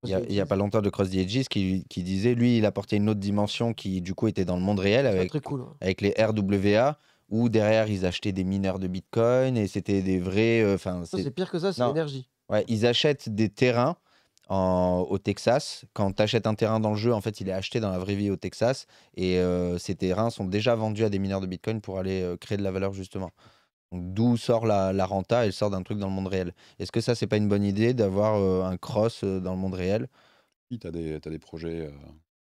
il n'y a, pas longtemps de Cross the qui, disait, lui, il apportait une autre dimension qui, du coup, était dans le monde réel avec, hein. avec les RWA, où derrière, ils achetaient des mineurs de Bitcoin et c'était des vrais. Euh, c'est pire que ça, c'est l'énergie. Ouais, ils achètent des terrains au Texas. Quand tu achètes un terrain dans le jeu, en fait, il est acheté dans la vraie vie au Texas et euh, ces terrains sont déjà vendus à des mineurs de Bitcoin pour aller euh, créer de la valeur, justement. D'où sort la, renta Elle sort d'un truc dans le monde réel. Est-ce que ça, c'est pas une bonne idée d'avoir euh, un cross euh, dans le monde réel Oui, tu as, des projets. Euh,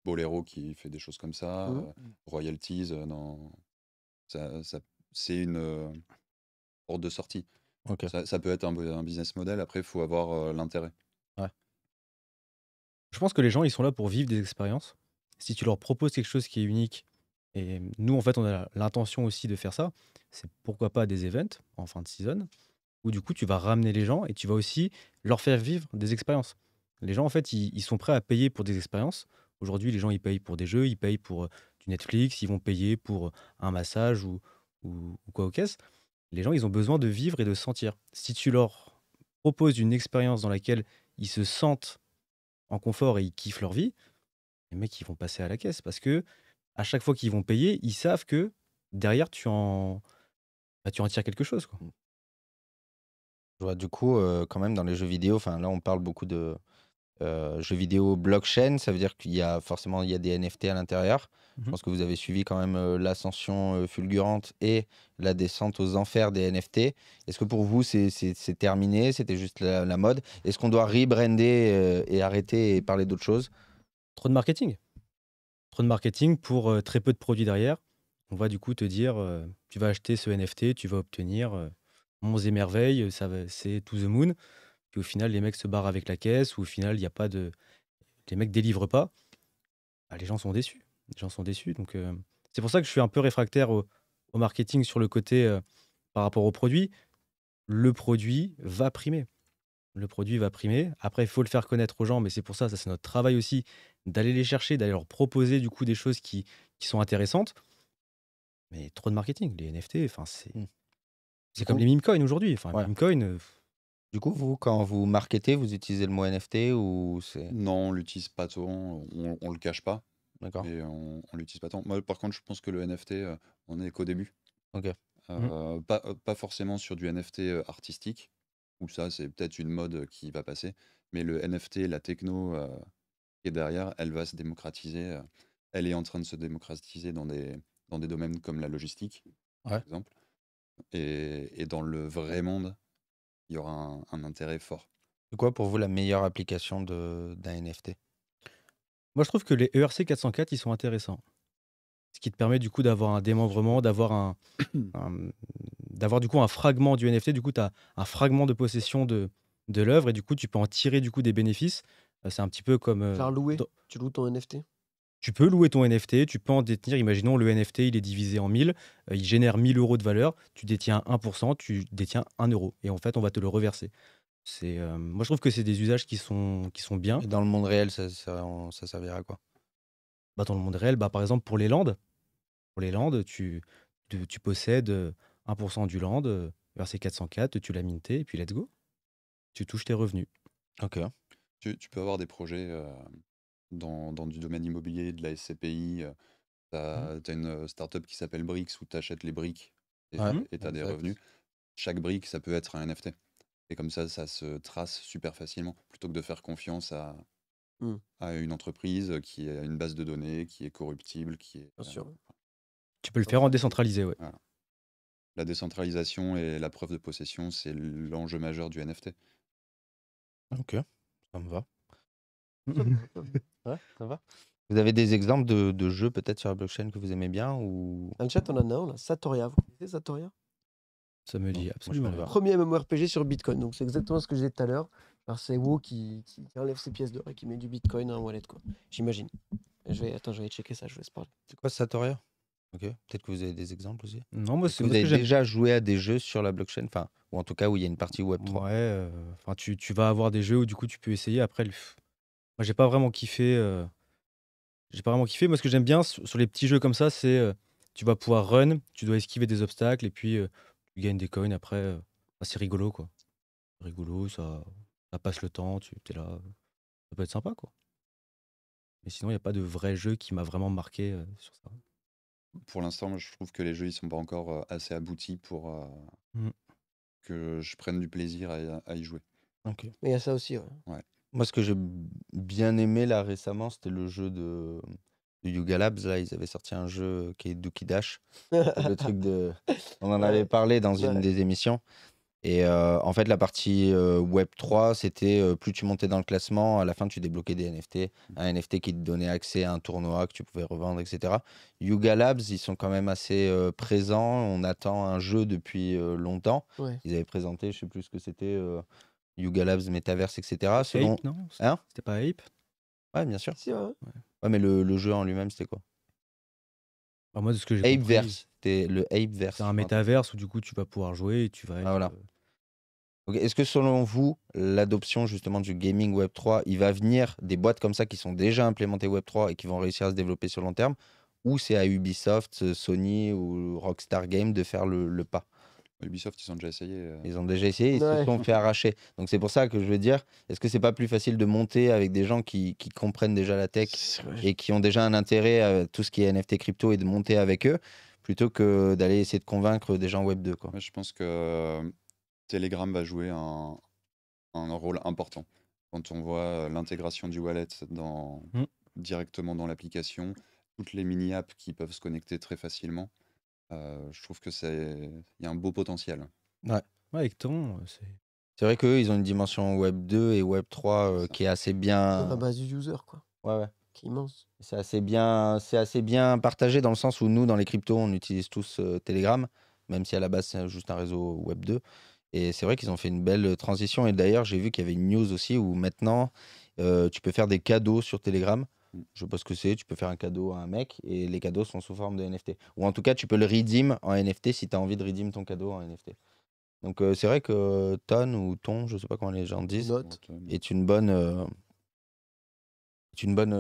Boléro qui fait des choses comme ça, mmh. Royalties, non. Ça, c'est une porte de sortie. Ça, peut être un, business model, après, il faut avoir l'intérêt. Ouais. Je pense que les gens, ils sont là pour vivre des expériences. Si tu leur proposes quelque chose qui est unique, et nous, en fait, on a l'intention aussi de faire ça. C'est pourquoi pas des events en fin de saison où du coup, tu vas ramener les gens et tu vas aussi leur faire vivre des expériences. Les gens, en fait, ils, sont prêts à payer pour des expériences. Aujourd'hui, les gens, ils payent pour des jeux, ils payent pour euh, du Netflix, ils vont payer pour euh, un massage ou, ou, ou quoi au caisse. Les gens, ils ont besoin de vivre et de sentir. Si tu leur proposes une expérience dans laquelle ils se sentent en confort et ils kiffent leur vie, les mecs, ils vont passer à la caisse parce que à chaque fois qu'ils vont payer, ils savent que derrière, tu en, bah, tu en tires quelque chose. Quoi. Mmh. vois, du coup, euh, quand même, dans les jeux vidéo, enfin là, on parle beaucoup de euh, jeux vidéo blockchain, ça veut dire qu'il y a forcément il y a des NFT à l'intérieur. Je mmh pense que vous avez suivi quand même euh, l'ascension fulgurante et la descente aux enfers des NFT. Est-ce que pour vous, c'est terminé C'était juste la, la mode Est-ce qu'on doit rebrander et arrêter et parler d'autre chose Trop de marketing de marketing pour euh, très peu de produits derrière. On va du coup te dire, euh, tu vas acheter ce NFT, tu vas obtenir mon euh, Monts et Merveilles, ça c'est tout the Moon. Puis au final, les mecs se barrent avec la caisse, ou au final, il n'y a pas de. Les mecs délivrent pas. Ah, les gens sont déçus. Les gens sont déçus. Donc, c'est pour ça que je suis un peu réfractaire au, au marketing sur le côté par rapport au produit. Le produit va primer le produit va primer. Après, il faut le faire connaître aux gens, mais c'est pour ça, c'est notre travail aussi, d'aller les chercher, d'aller leur proposer du coup des choses qui, sont intéressantes. Mais trop de marketing, les NFT, enfin c'est mmh. c'est comme les meme coins aujourd'hui. Enfin, meme euh, Du coup, vous, quand vous marketez, vous utilisez le mot NFT ou c'est Non, on l'utilise pas tant, on, le cache pas. D'accord. Et on, l'utilise pas tant. Moi, par contre, je pense que le NFT, euh, on est qu'au début. Euh, mmh. pas forcément sur du NFT artistique, ça, c'est peut-être une mode qui va passer. Mais le NFT, la techno euh, qui est derrière, elle va se démocratiser. Euh, elle est en train de se démocratiser dans des, dans des domaines comme la logistique, par exemple. Et, dans le vrai monde, il y aura un, intérêt fort. de quoi pour vous la meilleure application d'un NFT Moi, je trouve que les ERC 404, ils sont intéressants ce qui te permet du coup d'avoir un démembrement, d'avoir un, d'avoir du coup un fragment du NFT. Du coup, tu as un fragment de possession de, de l'œuvre et du coup, tu peux en tirer du coup des bénéfices. Euh, c'est un petit peu comme. Faire euh, louer. Tu loues ton NFT tu peux louer ton NFT, tu peux en détenir, imaginons le NFT, il est divisé en 1000, euh, il génère 1000 euros de valeur, tu détiens 1%, tu détiens 1 euro. Et en fait, on va te le reverser. C'est, moi, je trouve que c'est des usages qui sont, qui sont bien. Et dans le monde réel, ça, ça, servira quoi bah, Dans le monde réel, bah, par exemple, pour les Landes, pour les Landes tu, tu possèdes 1% du land, vers ces 404, tu l'as minté, et puis let's go. Tu touches tes revenus. Ok. Tu, peux avoir des projets euh, dans, du domaine immobilier, de la SCPI. Euh, tu as, mmh. une euh, startup qui s'appelle Bricks où tu achètes les briques et tu as des revenus. Chaque brique, ça peut être un NFT. Et comme ça, ça se trace super facilement, plutôt que de faire confiance à, mmh. à une entreprise qui a une base de données, qui est corruptible, qui est... sûr. tu peux le faire en décentralisé, ouais. La décentralisation et la preuve de possession, c'est l'enjeu majeur du NFT. Ah, ok, ça me va. ouais, ça va. Vous avez des exemples de, jeux peut-être sur la blockchain que vous aimez bien ou... Dans le chat, on en a un, Satoria. Vous connaissez Satoria Ça me dit absolument Premier MMORPG sur Bitcoin. Donc, c'est exactement ce que je disais tout à l'heure. Alors, c'est wo qui, enlève ses pièces d'or et qui met du Bitcoin dans un wallet, quoi. J'imagine. Je vais... Attends, je vais checker ça, je vais se parler. C'est quoi Satoria Peut-être que vous avez des exemples aussi. Non, moi, vous avez déjà joué à des jeux sur la blockchain, enfin, ou en tout cas où il y a une partie Web 3. Ouais. Euh, enfin, tu, tu, vas avoir des jeux où du coup tu peux essayer. Après, le... moi, j'ai pas vraiment kiffé. Euh, j'ai pas vraiment kiffé. Moi, ce que j'aime bien sur, les petits jeux comme ça, c'est euh, tu vas pouvoir run, tu dois esquiver des obstacles et puis tu gagnes des coins. Après, c'est rigolo, quoi. Rigolo, ça, ça passe le temps. Tu es là, ça peut être sympa, quoi. Mais sinon, il n'y a pas de vrai jeu qui m'a vraiment marqué sur ça pour l'instant, je trouve que les jeux ils sont pas encore assez aboutis pour mmh. que je prenne du plaisir à, y jouer. Ok. il y a ça aussi. Moi, ce que j'ai bien aimé là récemment, c'était le jeu de, Yuga Labs. Là, ils avaient sorti un jeu euh, qui est Dookie Dash. le truc de. On en avait parlé dans une des émissions. Et euh, en fait, la partie euh, Web 3, c'était euh, plus tu montais dans le classement, à la fin, tu débloquais des NFT. Un NFT qui te donnait accès à un tournoi que tu pouvais revendre, etc. Yuga Labs, ils sont quand même assez présents. On attend un jeu depuis longtemps. Ils avaient présenté, je sais plus ce que c'était, Yuga Labs, Metaverse, etc. non hein C'était pas Ape Ouais, bien sûr. ouais. mais le, le jeu en lui-même, c'était quoi bah, Apeverse. Le Apeverse. C'est un Metaverse où du coup, tu vas pouvoir jouer et tu vas. Ah, être, voilà est-ce que selon vous, l'adoption justement du gaming Web3, il va venir des boîtes comme ça qui sont déjà implémentées Web3 et qui vont réussir à se développer sur long terme Ou c'est à Ubisoft, euh, Sony ou Rockstar Games de faire le, pas Ubisoft, ils ont déjà essayé. Euh. Ils ont déjà essayé, ils se sont fait arracher. Donc c'est pour ça que je veux dire, est-ce que c'est pas plus facile de monter avec des gens qui, comprennent déjà la tech et qui ont déjà un intérêt à tout ce qui est NFT crypto et de monter avec eux plutôt que d'aller essayer de convaincre des gens Web 2 quoi. je pense que euh, Telegram va jouer un, rôle important. Quand on voit l'intégration du wallet mmh. directement dans l'application, toutes les mini-apps qui peuvent se connecter très facilement, je trouve que y a un beau potentiel. Ouais, ton c'est c'est vrai qu'eux, ils ont une dimension Web 2 et Web 3 qui est assez bien. La base du user, quoi. Ouais, ouais. Qui immense. C'est assez, bien... assez bien partagé dans le sens où nous, dans les cryptos, on utilise tous Telegram, même si à la base, c'est juste un réseau Web 2. Et c'est vrai qu'ils ont fait une belle euh, transition. Et d'ailleurs, j'ai vu qu'il y avait une news aussi où maintenant, euh, tu peux faire des cadeaux sur Telegram. Mm. Je ne sais pas ce que c'est, tu peux faire un cadeau à un mec et les cadeaux sont sous forme de NFT. Ou en tout cas, tu peux le redeem en NFT si tu as envie de redeem ton cadeau en NFT. Donc euh, c'est vrai que Ton ou Ton, je ne sais pas comment les gens disent, est une bonne, est une bonne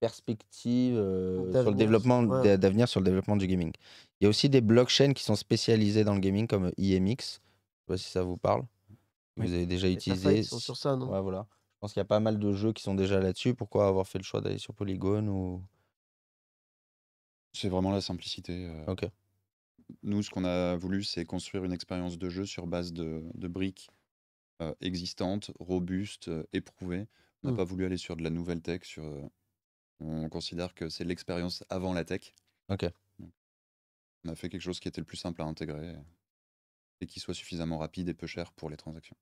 perspective euh, sur le développement d'avenir sur le développement du gaming. Il y a aussi des blockchains qui sont spécialisés dans le gaming comme IMX. Je sais pas si ça vous parle. Vous avez déjà utilisé. sur voilà. Je pense qu'il y a pas mal de jeux qui sont déjà là-dessus. Pourquoi avoir fait le choix d'aller sur Polygon ou C'est vraiment la simplicité. Euh. Ok. Nous, ce qu'on a voulu, c'est construire une expérience de jeu sur base de, briques euh, existantes, robustes, éprouvées. On n'a mmh. pas voulu aller sur de la nouvelle tech, sur on considère que c'est l'expérience avant la tech. on a fait quelque chose qui était le plus simple à intégrer et qui soit suffisamment rapide et peu cher pour les transactions.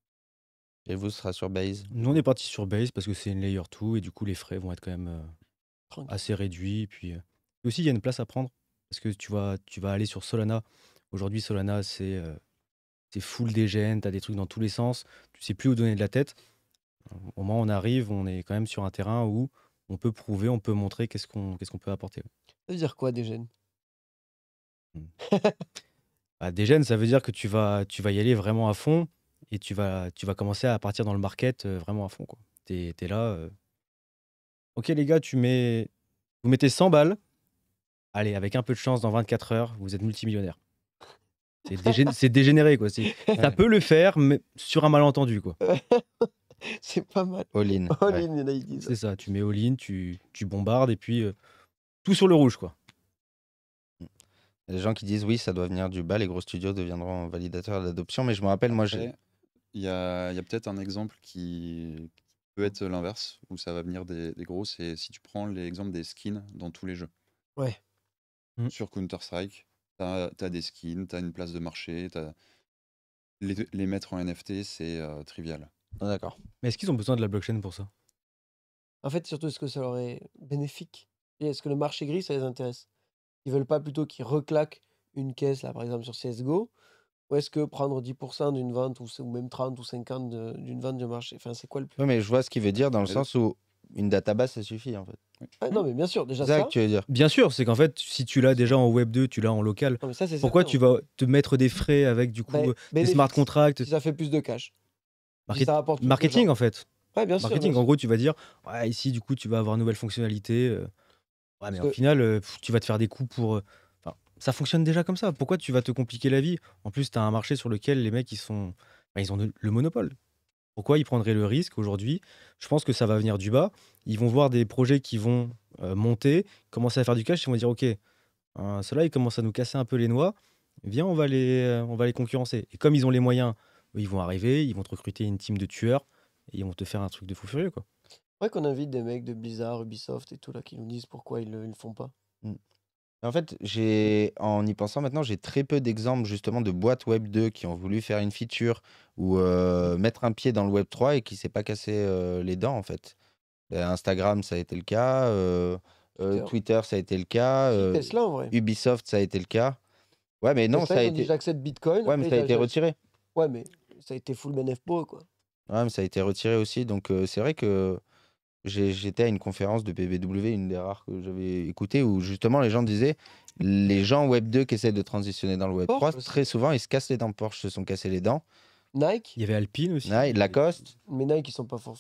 Et vous, ce sera sur Base Nous, on est parti sur Base parce que c'est une layer 2 et du coup, les frais vont être quand même euh, assez réduits. Euh, et puis, aussi, il y a une place à prendre parce que tu vas, tu vas aller sur Solana. Aujourd'hui, Solana, c'est euh, full gènes, tu as des trucs dans tous les sens, tu sais plus où donner de la tête. Au moment on arrive, on est quand même sur un terrain où on peut prouver, on peut montrer qu'est-ce qu'on peut apporter. Ça veut dire quoi des gènes hmm. bah, Des gènes, ça veut dire que tu vas, tu vas y aller vraiment à fond et tu vas, tu vas commencer à partir dans le market euh, vraiment à fond. Tu es, là. Euh. Ok les gars, tu mets, vous mettez 100 balles. Allez, avec un peu de chance, dans 24 heures, vous êtes multimillionnaire. C'est dégénéré, quoi. Ça peut le faire, mais sur un malentendu, quoi. C'est pas mal. All-in. C'est ça, tu mets all-in, tu, tu bombardes et puis euh, tout sur le rouge, quoi. Il gens qui disent oui, ça doit venir du bas, les gros studios deviendront validateurs d'adoption, mais je me rappelle, moi j'ai. Il y a, peut-être un exemple qui, peut être l'inverse, où ça va venir des, gros, c'est si tu prends l'exemple des skins dans tous les jeux. Ouais. Hmm. Sur Counter-Strike, tu as, des skins, tu as une place de marché, Les, mettre en NFT, c'est euh, trivial. Ah, d'accord. Mais est-ce qu'ils ont besoin de la blockchain pour ça En fait, surtout, est-ce que ça leur est bénéfique Et Est-ce que le marché gris, ça les intéresse Ils veulent pas plutôt qu'ils reclaquent une caisse, là, par exemple, sur CSGO ou est-ce que prendre 10% d'une vente, ou, même 30 ou 50 d'une vente de marché, enfin, c'est quoi le plus mais je vois ce qu'il veut dire dans le sens où une database, ça suffit en fait. Ah, non, mais bien sûr, déjà ça tu veux dire. Bien sûr, c'est qu'en fait, si tu l'as déjà en Web 2, tu l'as en local. c'est Pourquoi tu vas te mettre des frais avec du coup bah, des smart contracts ça fait plus de cash marketing, en fait. marketing, en gros, tu vas dire, ici, du coup, tu vas avoir une nouvelle fonctionnalité. Euh. mais au final, euh, tu vas te faire des coups pour. Euh, ça fonctionne déjà comme ça. Pourquoi tu vas te compliquer la vie En plus, tu as un marché sur lequel les mecs, ils, sont... Bah, ils ont le monopole. Pourquoi ils prendraient le risque aujourd'hui Je pense que ça va venir du bas. Ils vont voir des projets qui vont monter, commencer à faire du cash, ils vont dire, OK, hein, cela là ils commencent à nous casser un peu les noix. Viens, on va les, on va les concurrencer. Et comme ils ont les moyens ils vont arriver, ils vont te recruter une team de tueurs et ils vont te faire un truc de fou furieux, quoi. vrai qu'on invite des mecs de Blizzard, Ubisoft et tout là qui nous disent pourquoi ils le, le font pas. Mm. En fait, j'ai, en y pensant maintenant, j'ai très peu d'exemples justement de boîtes Web 2 qui ont voulu faire une feature ou euh, mettre un pied dans le Web 3 et qui s'est pas cassé euh, les dents en fait. Ben, Instagram, ça a été le cas. Euh, Twitter. ça a été le cas. Tesla, en vrai. Ubisoft, ça a été le cas. Ouais, mais non, ça a été. J'accepte Bitcoin. Ouais, mais ça a été retiré. Ouais, mais ça a été full bénéf pour quoi. Ouais, mais ça a été retiré aussi. Donc, c'est vrai que j'étais à une conférence de PBW, une des rares que j'avais écoutée, où justement les gens disaient les gens Web 2 qui essaient de transitionner dans le Web 3, très souvent, ils se cassent les dents. Porsche se sont cassés les dents. Nike Il y avait Alpine aussi. Nike, Lacoste. Mais Nike, ils sont pas fort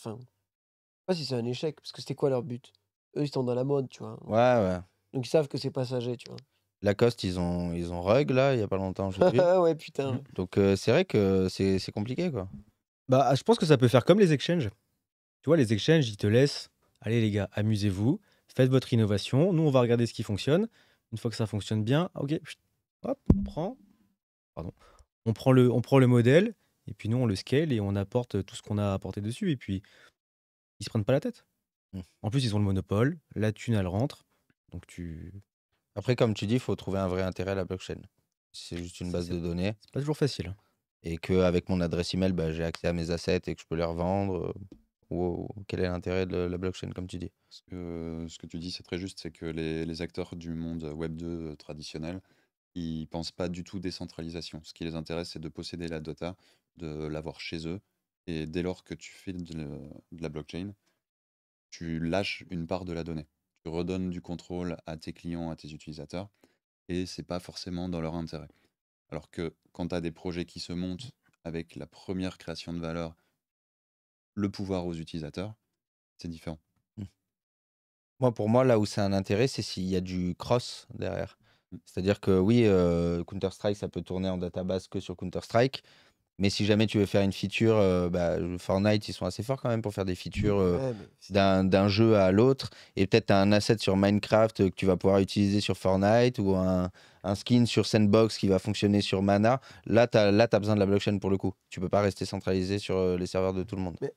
pas si c'est un échec, parce que c'était quoi leur but Eux, ils sont dans la mode, tu vois. Ouais, ouais. Donc, ils savent que c'est passager, tu vois. Lacoste, ils ont, ils ont Rug, là, il y a pas longtemps. je ouais, putain. Mmh. Donc, euh, c'est vrai que c'est compliqué, quoi. Bah, je pense que ça peut faire comme les exchanges. Tu vois, les exchanges, ils te laissent. Allez, les gars, amusez-vous, faites votre innovation. Nous, on va regarder ce qui fonctionne. Une fois que ça fonctionne bien, ah, ok, hop, on prend. Pardon. On prend, le, on prend le modèle, et puis nous, on le scale et on apporte tout ce qu'on a apporté dessus. Et puis, ils se prennent pas la tête. Mmh. En plus, ils ont le monopole, la thune, elle rentre. Donc, tu, après, comme tu dis, il faut trouver un vrai intérêt à la blockchain. C'est juste une base de données. C'est pas toujours facile. Hein. Et qu'avec mon adresse email, bah, j'ai accès à mes assets et que je peux les revendre. Euh, ou Quel est l'intérêt de la blockchain, comme tu dis ce que, tu dis, c'est très juste, c'est que les, acteurs du monde Web 2 euh, traditionnel, ils pensent pas du tout décentralisation. Ce qui les intéresse, c'est de posséder la Dota, de l'avoir chez eux. Et dès lors que tu fais de la blockchain, tu lâches une part de la donnée redonne du contrôle à tes clients, à tes utilisateurs, et c'est pas forcément dans leur intérêt. Alors que quand tu as des projets qui se montent avec la première création de valeur, le pouvoir aux utilisateurs, c'est différent. Mmh. Moi, pour moi, là où c'est un intérêt, c'est s'il y a du cross derrière. Mmh. C'est-à-dire que oui, euh, Counter-Strike, ça peut tourner en database que sur Counter-Strike, mais si jamais tu veux faire une feature, euh, bah, Fortnite, ils sont assez forts quand même pour faire des features euh, d'un jeu à l'autre. Et peut-être un asset sur Minecraft euh, que tu vas pouvoir utiliser sur Fortnite ou un, un, skin sur Sandbox qui va fonctionner sur Mana. Là, tu as, besoin de la blockchain pour le coup. Tu peux pas rester centralisé sur les serveurs de tout le monde. Mais,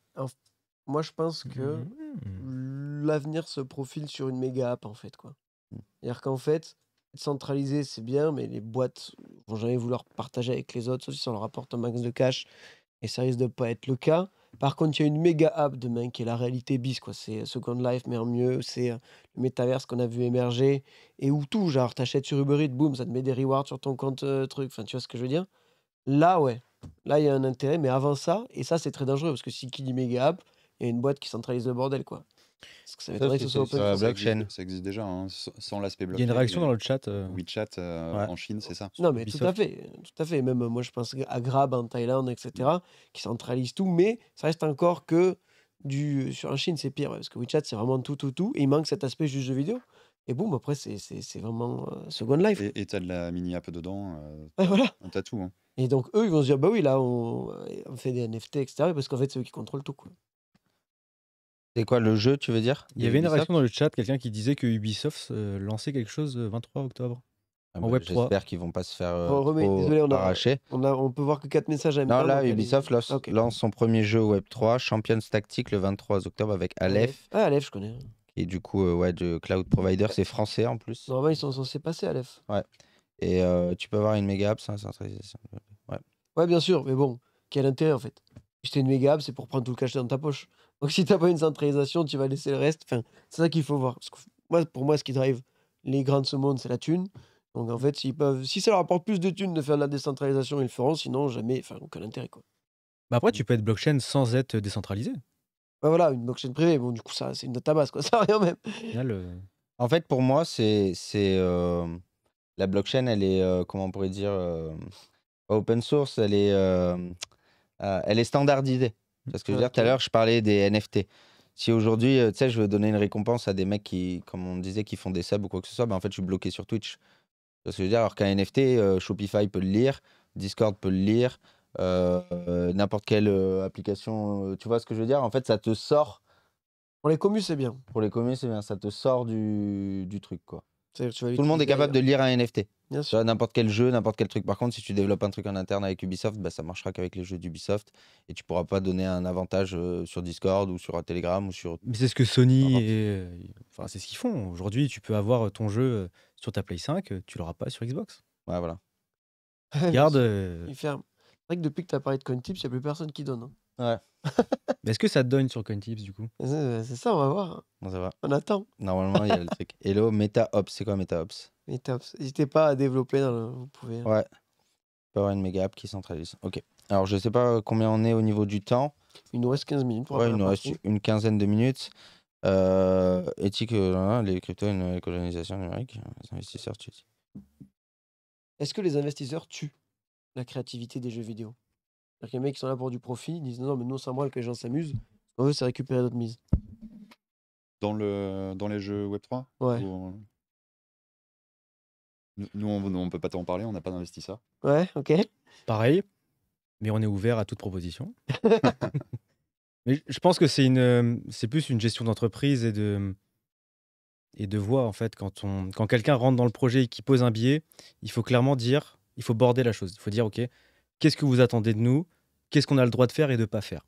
moi, je pense que mmh. l'avenir se profile sur une méga app en fait. quoi. Mmh. C'est-à-dire qu'en fait, centralisé, c'est bien, mais les boîtes vont jamais vouloir partager avec les autres, sauf si on leur apporte un max de cash, et ça risque de pas être le cas. Par contre, il y a une méga app demain qui est la réalité bis, quoi. C'est euh, Second Life, mais en mieux, c'est euh, le métavers qu'on a vu émerger, et où tout, genre, t'achètes sur Uber Eats, boum, ça te met des rewards sur ton compte euh, truc, enfin, tu vois ce que je veux dire Là, ouais, là, il y a un intérêt, mais avant ça, et ça, c'est très dangereux, parce que si qui dit méga app, il y a une boîte qui centralise le bordel, quoi que ça que blockchain. Ça existe déjà, hein, sans l'aspect blockchain. Il y a une réaction dans le chat. Euh, WeChat euh, en Chine, c'est ça Non, mais tout à fait, tout à fait. Même moi, je pense à Grab en Thaïlande, etc., qui centralise tout, mais ça reste encore que du. Sur en Chine, c'est pire, parce que WeChat, c'est vraiment tout, tout, tout. Et il manque cet aspect juste de vidéo. Et boum, après, c'est- vraiment euh, Second Life. Et t'as de la mini-app dedans, voilà. on t'a tout. Hein. Et donc, eux, ils vont se dire, bah oui, là, on, fait des NFT, etc., parce qu'en fait, c'est eux qui contrôlent tout. Quoi. C'est quoi le jeu, tu veux dire Il y avait une réaction dans le chat, quelqu'un qui disait que Ubisoft euh, lançait quelque chose le euh, 23 octobre. Ah, bah, j'espère qu'ils vont pas se faire euh, oh, arracher. On, peut voir que quatre messages à Non, là, Ubisoft lance, son premier jeu Web 3, Champions Tactique, le 23 octobre avec Aleph. Ah, Aleph, je connais. Et du coup, ouais, de cloud provider, c'est français en plus. Normalement, ils sont censés passer Aleph. Ouais. Et tu peux avoir une méga app ça centralisation. Ouais. ouais, bien sûr, mais bon, quel intérêt en fait J'étais une méga app, c'est pour prendre tout le cash dans ta poche. Donc si tu pas une centralisation, tu vas laisser le reste. Enfin, c'est ça qu'il faut voir. moi, pour moi, ce qui drive les grands de ce monde, c'est la thune. Donc en fait, s'ils peuvent, si ça leur apporte plus de thunes de faire de la décentralisation, ils le feront. Sinon, jamais, enfin, aucun intérêt quoi. Mais bah, après, tu peux être blockchain sans être décentralisé. Bah voilà, une blockchain privée. Bon, du coup, ça, c'est une database quoi. Ça rien même. Euh, en fait, pour moi, c'est c'est euh, la blockchain, elle est euh, comment on pourrait dire open source. Elle est elle est standardisée. Parce que je veux dire, tout à l'heure, je parlais des NFT. Si aujourd'hui, euh, tu sais, je veux donner une récompense à des mecs qui, comme on disait, qui font des subs ou quoi que ce soit, ben en fait, je suis bloqué sur Twitch. Parce que je veux dire, alors qu'un NFT, euh, Shopify peut le lire, Discord peut le lire, euh, n'importe quelle application. tu vois ce que je veux dire En fait, ça te sort. Pour les communes, c'est bien. Pour les communes, c'est bien. Ça te sort du, du truc, quoi. Tout le monde est capable de lire un NFT. N'importe quel jeu, n'importe quel truc. Par contre, si tu développes un truc en interne avec Ubisoft, bah, ça marchera qu'avec les jeux d'Ubisoft et tu pourras pas donner un avantage euh, sur Discord ou sur Telegram ou sur. Mais c'est ce que Sony et. Euh, enfin, c'est ce qu'ils font. Aujourd'hui, tu peux avoir euh, ton jeu sur ta Play 5, tu l'auras pas sur Xbox. Ouais, voilà. Garde. ferme. C'est vrai que depuis que tu as parlé de CoinTips, il n'y a plus personne qui donne. Hein. Ouais. Mais est-ce que ça donne sur CoinTips du coup C'est ça, on va voir. On, va. on attend. Normalement, il y a le truc. Hello, MetaOps. C'est quoi MetaOps MetaOps. N'hésitez pas à développer Vous pouvez. Hein. Ouais. Il peut avoir une méga app qui centralise. Ok. Alors, je sais pas combien on est au niveau du temps. Il nous reste 15 minutes pour Ouais, il nous reste une quinzaine de minutes. Euh, éthique, euh, hein, les cryptos, une colonisation numérique. Les investisseurs tuent. Est-ce que les investisseurs tuent la créativité des jeux vidéo c'est-à-dire que les mecs qui sont là pour du profit, ils disent non, mais nous c'est moi que les gens s'amusent. c'est récupérer notre mise. Dans, le, dans les jeux Web3 Ouais. Nous, on ne peut pas t'en parler, on n'a pas d'investisseur. Ouais, ok. Pareil, mais on est ouvert à toute proposition. mais je pense que c'est une, c'est plus une gestion d'entreprise et de, et de voix, en fait. Quand, on, quand quelqu'un rentre dans le projet et qui pose un billet, il faut clairement dire, il faut border la chose. Il faut dire, OK, qu'est-ce que vous attendez de nous, qu'est-ce qu'on a le droit de faire et de ne pas faire.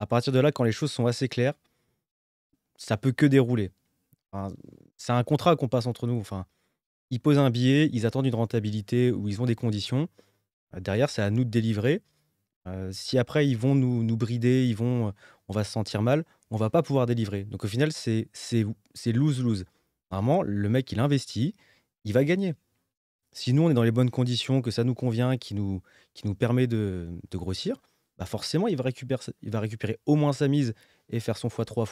À partir de là, quand les choses sont assez claires, ça peut que dérouler. c'est un contrat qu'on passe entre nous. Enfin, ils posent un billet, ils attendent une rentabilité ou ils ont des conditions. Euh, derrière, c'est à nous de délivrer. Euh, si après ils vont nous, nous brider, ils vont, on va se sentir mal, on va pas pouvoir délivrer. Donc au final, c'est lose-lose. Normalement, le mec, il investit, il va gagner. Si nous, on est dans les bonnes conditions, que ça nous convient, qui nous, permet de, grossir, bah forcément, il va, récupérer, il va récupérer au moins sa mise et faire son x3,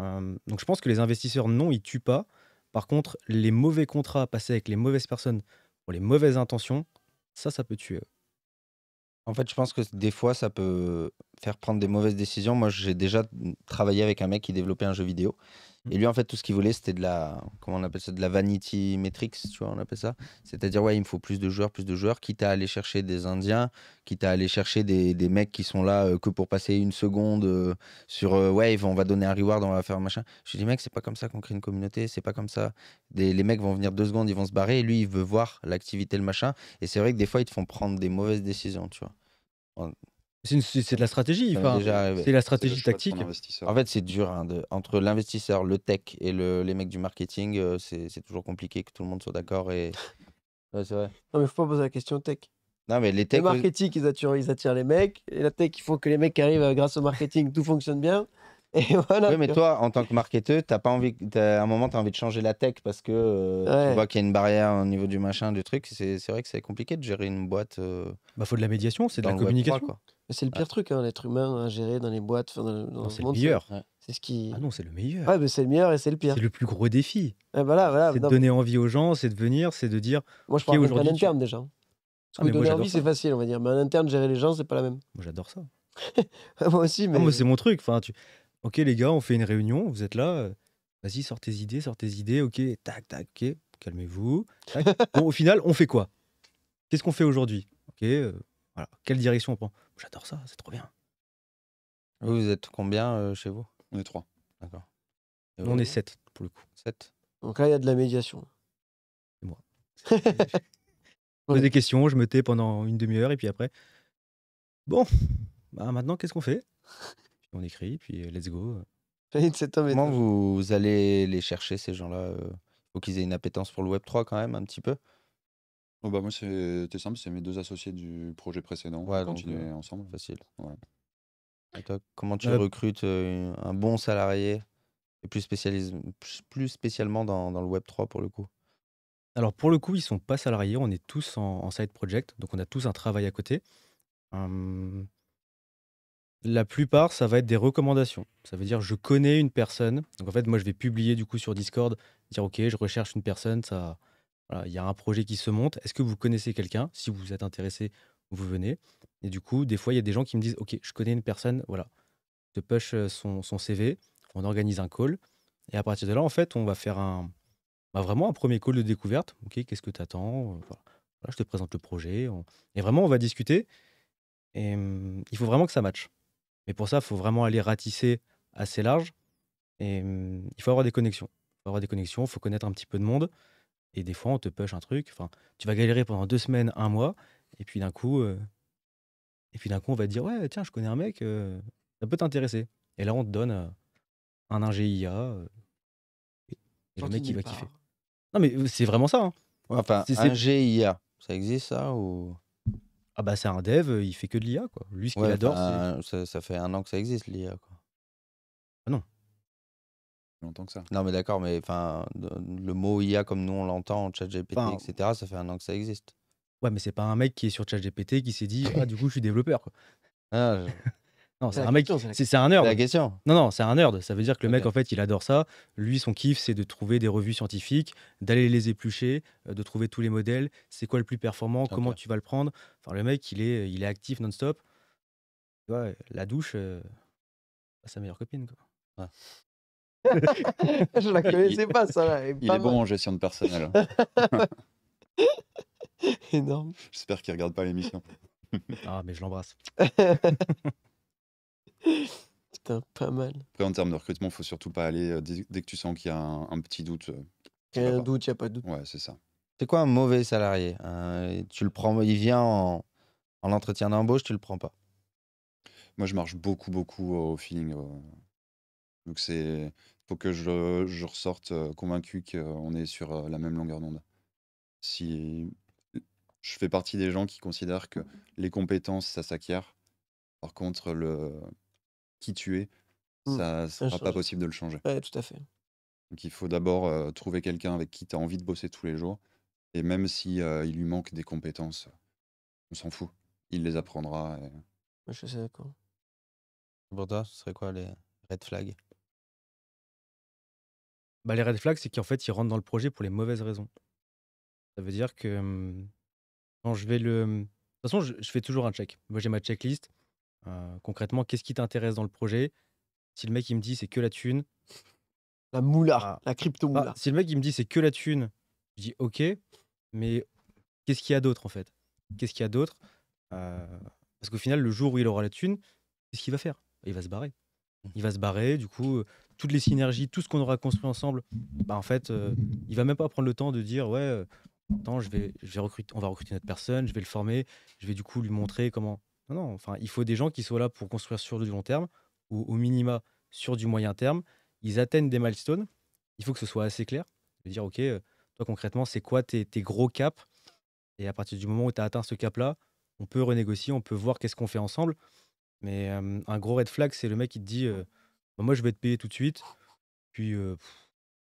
x10. donc je pense que les investisseurs, non, ils tuent pas. Par contre, les mauvais contrats passés avec les mauvaises personnes pour les mauvaises intentions, ça, ça peut tuer. En fait, je pense que des fois, ça peut faire prendre des mauvaises décisions. Moi, j'ai déjà travaillé avec un mec qui développait un jeu vidéo et lui, en fait, tout ce qu'il voulait, c'était de la, comment on appelle ça, de la vanity metrics, tu vois, on appelle ça. C'est-à-dire, ouais, il me faut plus de joueurs, plus de joueurs, quitte à aller chercher des Indiens, quitte à aller chercher des, des mecs qui sont là euh, que pour passer une seconde euh, sur, wave, euh, ouais, on va donner un reward, on va faire un machin. Je dis, mec, c'est pas comme ça qu'on crée une communauté, c'est pas comme ça. les mecs vont venir deux secondes, ils vont se barrer, et lui, il veut voir l'activité, le machin. Et c'est vrai que des fois, ils te font prendre des mauvaises décisions, tu vois. C'est de la stratégie. Euh, c'est la stratégie tactique. En fait, c'est dur. Hein, entre l'investisseur, le tech et le, les mecs du marketing, euh, c'est toujours compliqué que tout le monde soit d'accord. Et... ouais, c'est vrai. Non, mais faut pas poser la question tech. Non, mais les tech. Le marketing, ils attirent, ils attirent les mecs. Et la tech, il faut que les mecs arrivent euh, grâce au marketing, tout fonctionne bien. Et mais toi, en tant que marketeur, t'as pas envie, à un moment, tu as envie de changer la tech parce que tu vois qu'il y a une barrière au niveau du machin, du truc. C'est vrai que c'est compliqué de gérer une boîte. Il bah, faut de la médiation, c'est de la communication. quoi c'est le pire truc, hein, l'être humain à gérer dans les boîtes, dans, le, C'est le meilleur. C'est ce qui. Ah non, c'est le meilleur. Ouais, mais c'est le meilleur et c'est le pire. C'est le plus gros défi. voilà, c'est de donner envie aux gens, c'est de venir, c'est de dire. Moi, je parle aujourd'hui interne déjà. Ah, donner envie, c'est facile, on va dire. Mais un interne, gérer les gens, c'est pas la même. Moi, j'adore ça. moi aussi, ah, mais. moi, c'est mon truc. Enfin, tu... Ok, les gars, on fait une réunion, vous êtes là. Euh, vas-y, sortez tes idées, sortez tes idées. Ok, tac, tac, ok, calmez-vous. au final, on fait quoi Qu'est-ce qu'on fait aujourd'hui Ok, euh, voilà. Quelle direction on prend J'adore ça, c'est trop bien. Vous, êtes combien euh, chez vous On est trois. D'accord. On est sept, pour le coup. Sept Donc là, il y a de la médiation. C'est moi. je pose des questions, je me tais pendant une demi-heure, et puis après, bon, bah maintenant, qu'est-ce qu'on fait On écrit, puis euh, let's go. Comment vous, vous allez les chercher, ces gens-là Il euh, faut qu'ils aient une appétence pour le Web3 quand même, un petit peu. Oh, bah moi, c'est simple, c'est mes deux associés du projet précédent. continuer donc, euh, ensemble. Facile. comment tu euh, recrutes euh, un bon salarié, plus, plus spécialement dans, dans le Web3 pour le coup Alors pour le coup, ils sont pas salariés, on est tous en, side project, donc on a tous un travail à côté. Hum, la plupart, ça va être des recommandations. Ça veut dire, je connais une personne. Donc en fait, moi, je vais publier du coup sur Discord, dire, OK, je recherche une personne, ça, il y a un projet qui se monte. Est-ce que vous connaissez quelqu'un Si vous êtes intéressé, vous venez. Et du coup, des fois, il y a des gens qui me disent Ok, je connais une personne, voilà. Je push euh, son, CV, on organise un call. Et à partir de là, en fait, on va faire un, bah, vraiment un premier call de découverte. Ok, qu'est-ce que tu attends euh, je te présente le projet. Et vraiment, on va discuter. Et mmh, il faut vraiment que ça matche. Mais pour ça, il faut vraiment aller ratisser assez large. Et mmh, il faut avoir des connexions. Il faut avoir des connexions, il faut connaître un petit peu de monde. Et des fois, on te push un truc. Enfin, tu vas galérer pendant deux semaines, un mois, et puis d'un coup, euh, et puis d'un coup, on va te dire ouais, tiens, je connais un mec, euh, ça peut t'intéresser. Et là, on te donne euh, un ingé IA, et, le mec qui va kiffer. Non, mais c'est vraiment ça. Hein. enfin, un GIA, ça existe ça ou Ah bah c'est un dev, il fait que de l'IA quoi. Lui, ce qu'il adore, c'est... ça, ça fait un an que ça existe l'IA quoi que ça. Non, mais d'accord, mais enfin, le mot IA comme nous on l'entend, ChatGPT, GPT, etc., ça fait un an que ça existe. Ouais, mais c'est pas un mec qui est sur GPT qui s'est dit, ah, du coup, je suis développeur. Quoi. Ah, non, c'est un mec, c'est un nerd. La question. Non, non, c'est un nerd. Ça veut dire que le mec, en fait, il adore ça. Lui, son kiff, c'est de trouver des revues scientifiques, d'aller les éplucher, euh, de trouver tous les modèles. C'est quoi le plus performant Comment tu vas le prendre Enfin, le mec, il est, il est actif non-stop. la douche, c'est euh, sa meilleure copine, quoi. Ouais je la connaissais pas, ça. Là, il est bon en gestion de personnel. Hein. Énorme. J'espère qu'il regarde pas l'émission. ah, mais je l'embrasse. Putain, pas mal. Après, en termes de recrutement, faut surtout pas aller euh, dès, que tu sens qu'il y a un, petit euh, doute. Il y a un doute, il n'y a pas de doute. Ouais, c'est ça. C'est quoi un mauvais salarié euh, Tu le prends, il vient en, en entretien d'embauche, tu le prends pas. Moi, je marche beaucoup, beaucoup au feeling. Donc c'est faut que je, ressorte convaincu qu'on est sur la même longueur d'onde. Si je fais partie des gens qui considèrent que mmh. les compétences ça s'acquiert, par contre le qui tu es, mmh. ça sera pas possible de le changer. Ouais, tout à fait. Donc il faut d'abord trouver quelqu'un avec qui tu as envie de bosser tous les jours et même si il lui manque des compétences, on s'en fout, il les apprendra. je sais, d'accord. Pour toi, ce serait quoi les red flags bah, les red flags, c'est qu'en fait, ils rentrent dans le projet pour les mauvaises raisons. Ça veut dire que quand je vais le. De toute façon, je, fais toujours un check. Moi, j'ai ma checklist. concrètement, qu'est-ce qui t'intéresse dans le projet Si le mec, il me dit c'est que la thune. La moula, ah, la crypto-moula. Ah, si le mec, il me dit c'est que la thune, je dis ok, mais qu'est-ce qu'il y a d'autre en fait Qu'est-ce qu'il y a d'autre Parce qu'au final, le jour où il aura la thune, qu'est-ce qu'il va faire Il va se barrer. Mmh. Il va se barrer, du coup, toutes les synergies, tout ce qu'on aura construit ensemble, bah en fait, euh, il va même pas prendre le temps de dire ouais, euh, attends, je vais, on va recruter notre personne, je vais le former, je vais du coup lui montrer comment. Non, non, enfin, il faut des gens qui soient là pour construire sur du long terme ou au minima sur du moyen terme. Ils atteignent des milestones. Il faut que ce soit assez clair. De dire, OK, euh, toi concrètement, c'est quoi tes, gros caps Et à partir du moment où tu as atteint ce cap-là, on peut renégocier, on peut voir qu'est-ce qu'on fait ensemble. Mais un gros red flag, c'est le mec qui te dit, bah, moi je vais te payer tout de suite, puis je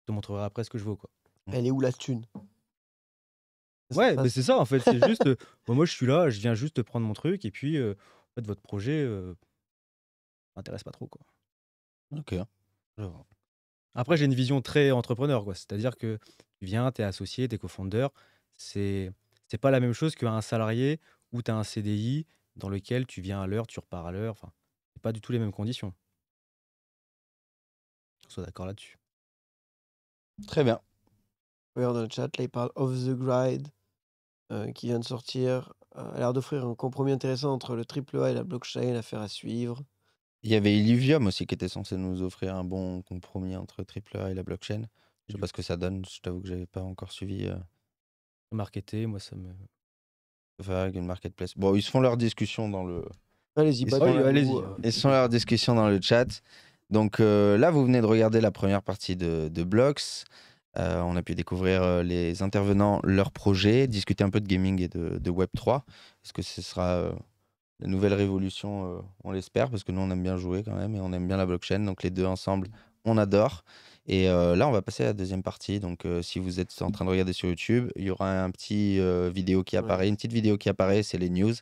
te montrerai après ce que je veux. Quoi. Mmh. Elle est où la thune Ouais, mais bah, c'est ça en fait. C'est juste, bah, moi je suis là, je viens juste prendre mon truc, et puis en fait, votre projet m'intéresse pas trop. Quoi. Ok. Après, j'ai une vision très entrepreneur, quoi. C'est-à-dire que tu viens, tu es associé, tu es co-founder. C'est c'est pas la même chose qu'un salarié où tu as un CDI dans lequel tu viens à l'heure, tu repars à l'heure. Enfin, c'est pas du tout les mêmes conditions qu'on soit d'accord là-dessus. Très bien. Regarde dans le chat, là, il parle of the grid euh, qui vient de sortir. Euh, a l'air d'offrir un compromis intéressant entre le AAA et la blockchain, affaire à suivre. Il y avait Illuvium aussi qui était censé nous offrir un bon compromis entre AAA et la blockchain. Je sais pas ce que ça donne, je t'avoue que j'avais pas encore suivi. Euh... Marketé, moi ça me. Vague, une marketplace. Bon, ils se font leur discussion dans le. Allez-y, allez-y. Bah, euh. Ils se font leur discussion dans le chat. Donc euh, là, vous venez de regarder la première partie de, de Blocks. Euh, on a pu découvrir euh, les intervenants, leurs projets, discuter un peu de gaming et de, Web3. Est-ce que ce sera la nouvelle révolution On l'espère, parce que nous, on aime bien jouer quand même et on aime bien la blockchain. Donc les deux ensemble, on adore. Et là, on va passer à la deuxième partie. Donc si vous êtes en train de regarder sur YouTube, il y aura un petit vidéo qui apparaît, une petite vidéo qui apparaît, c'est les news.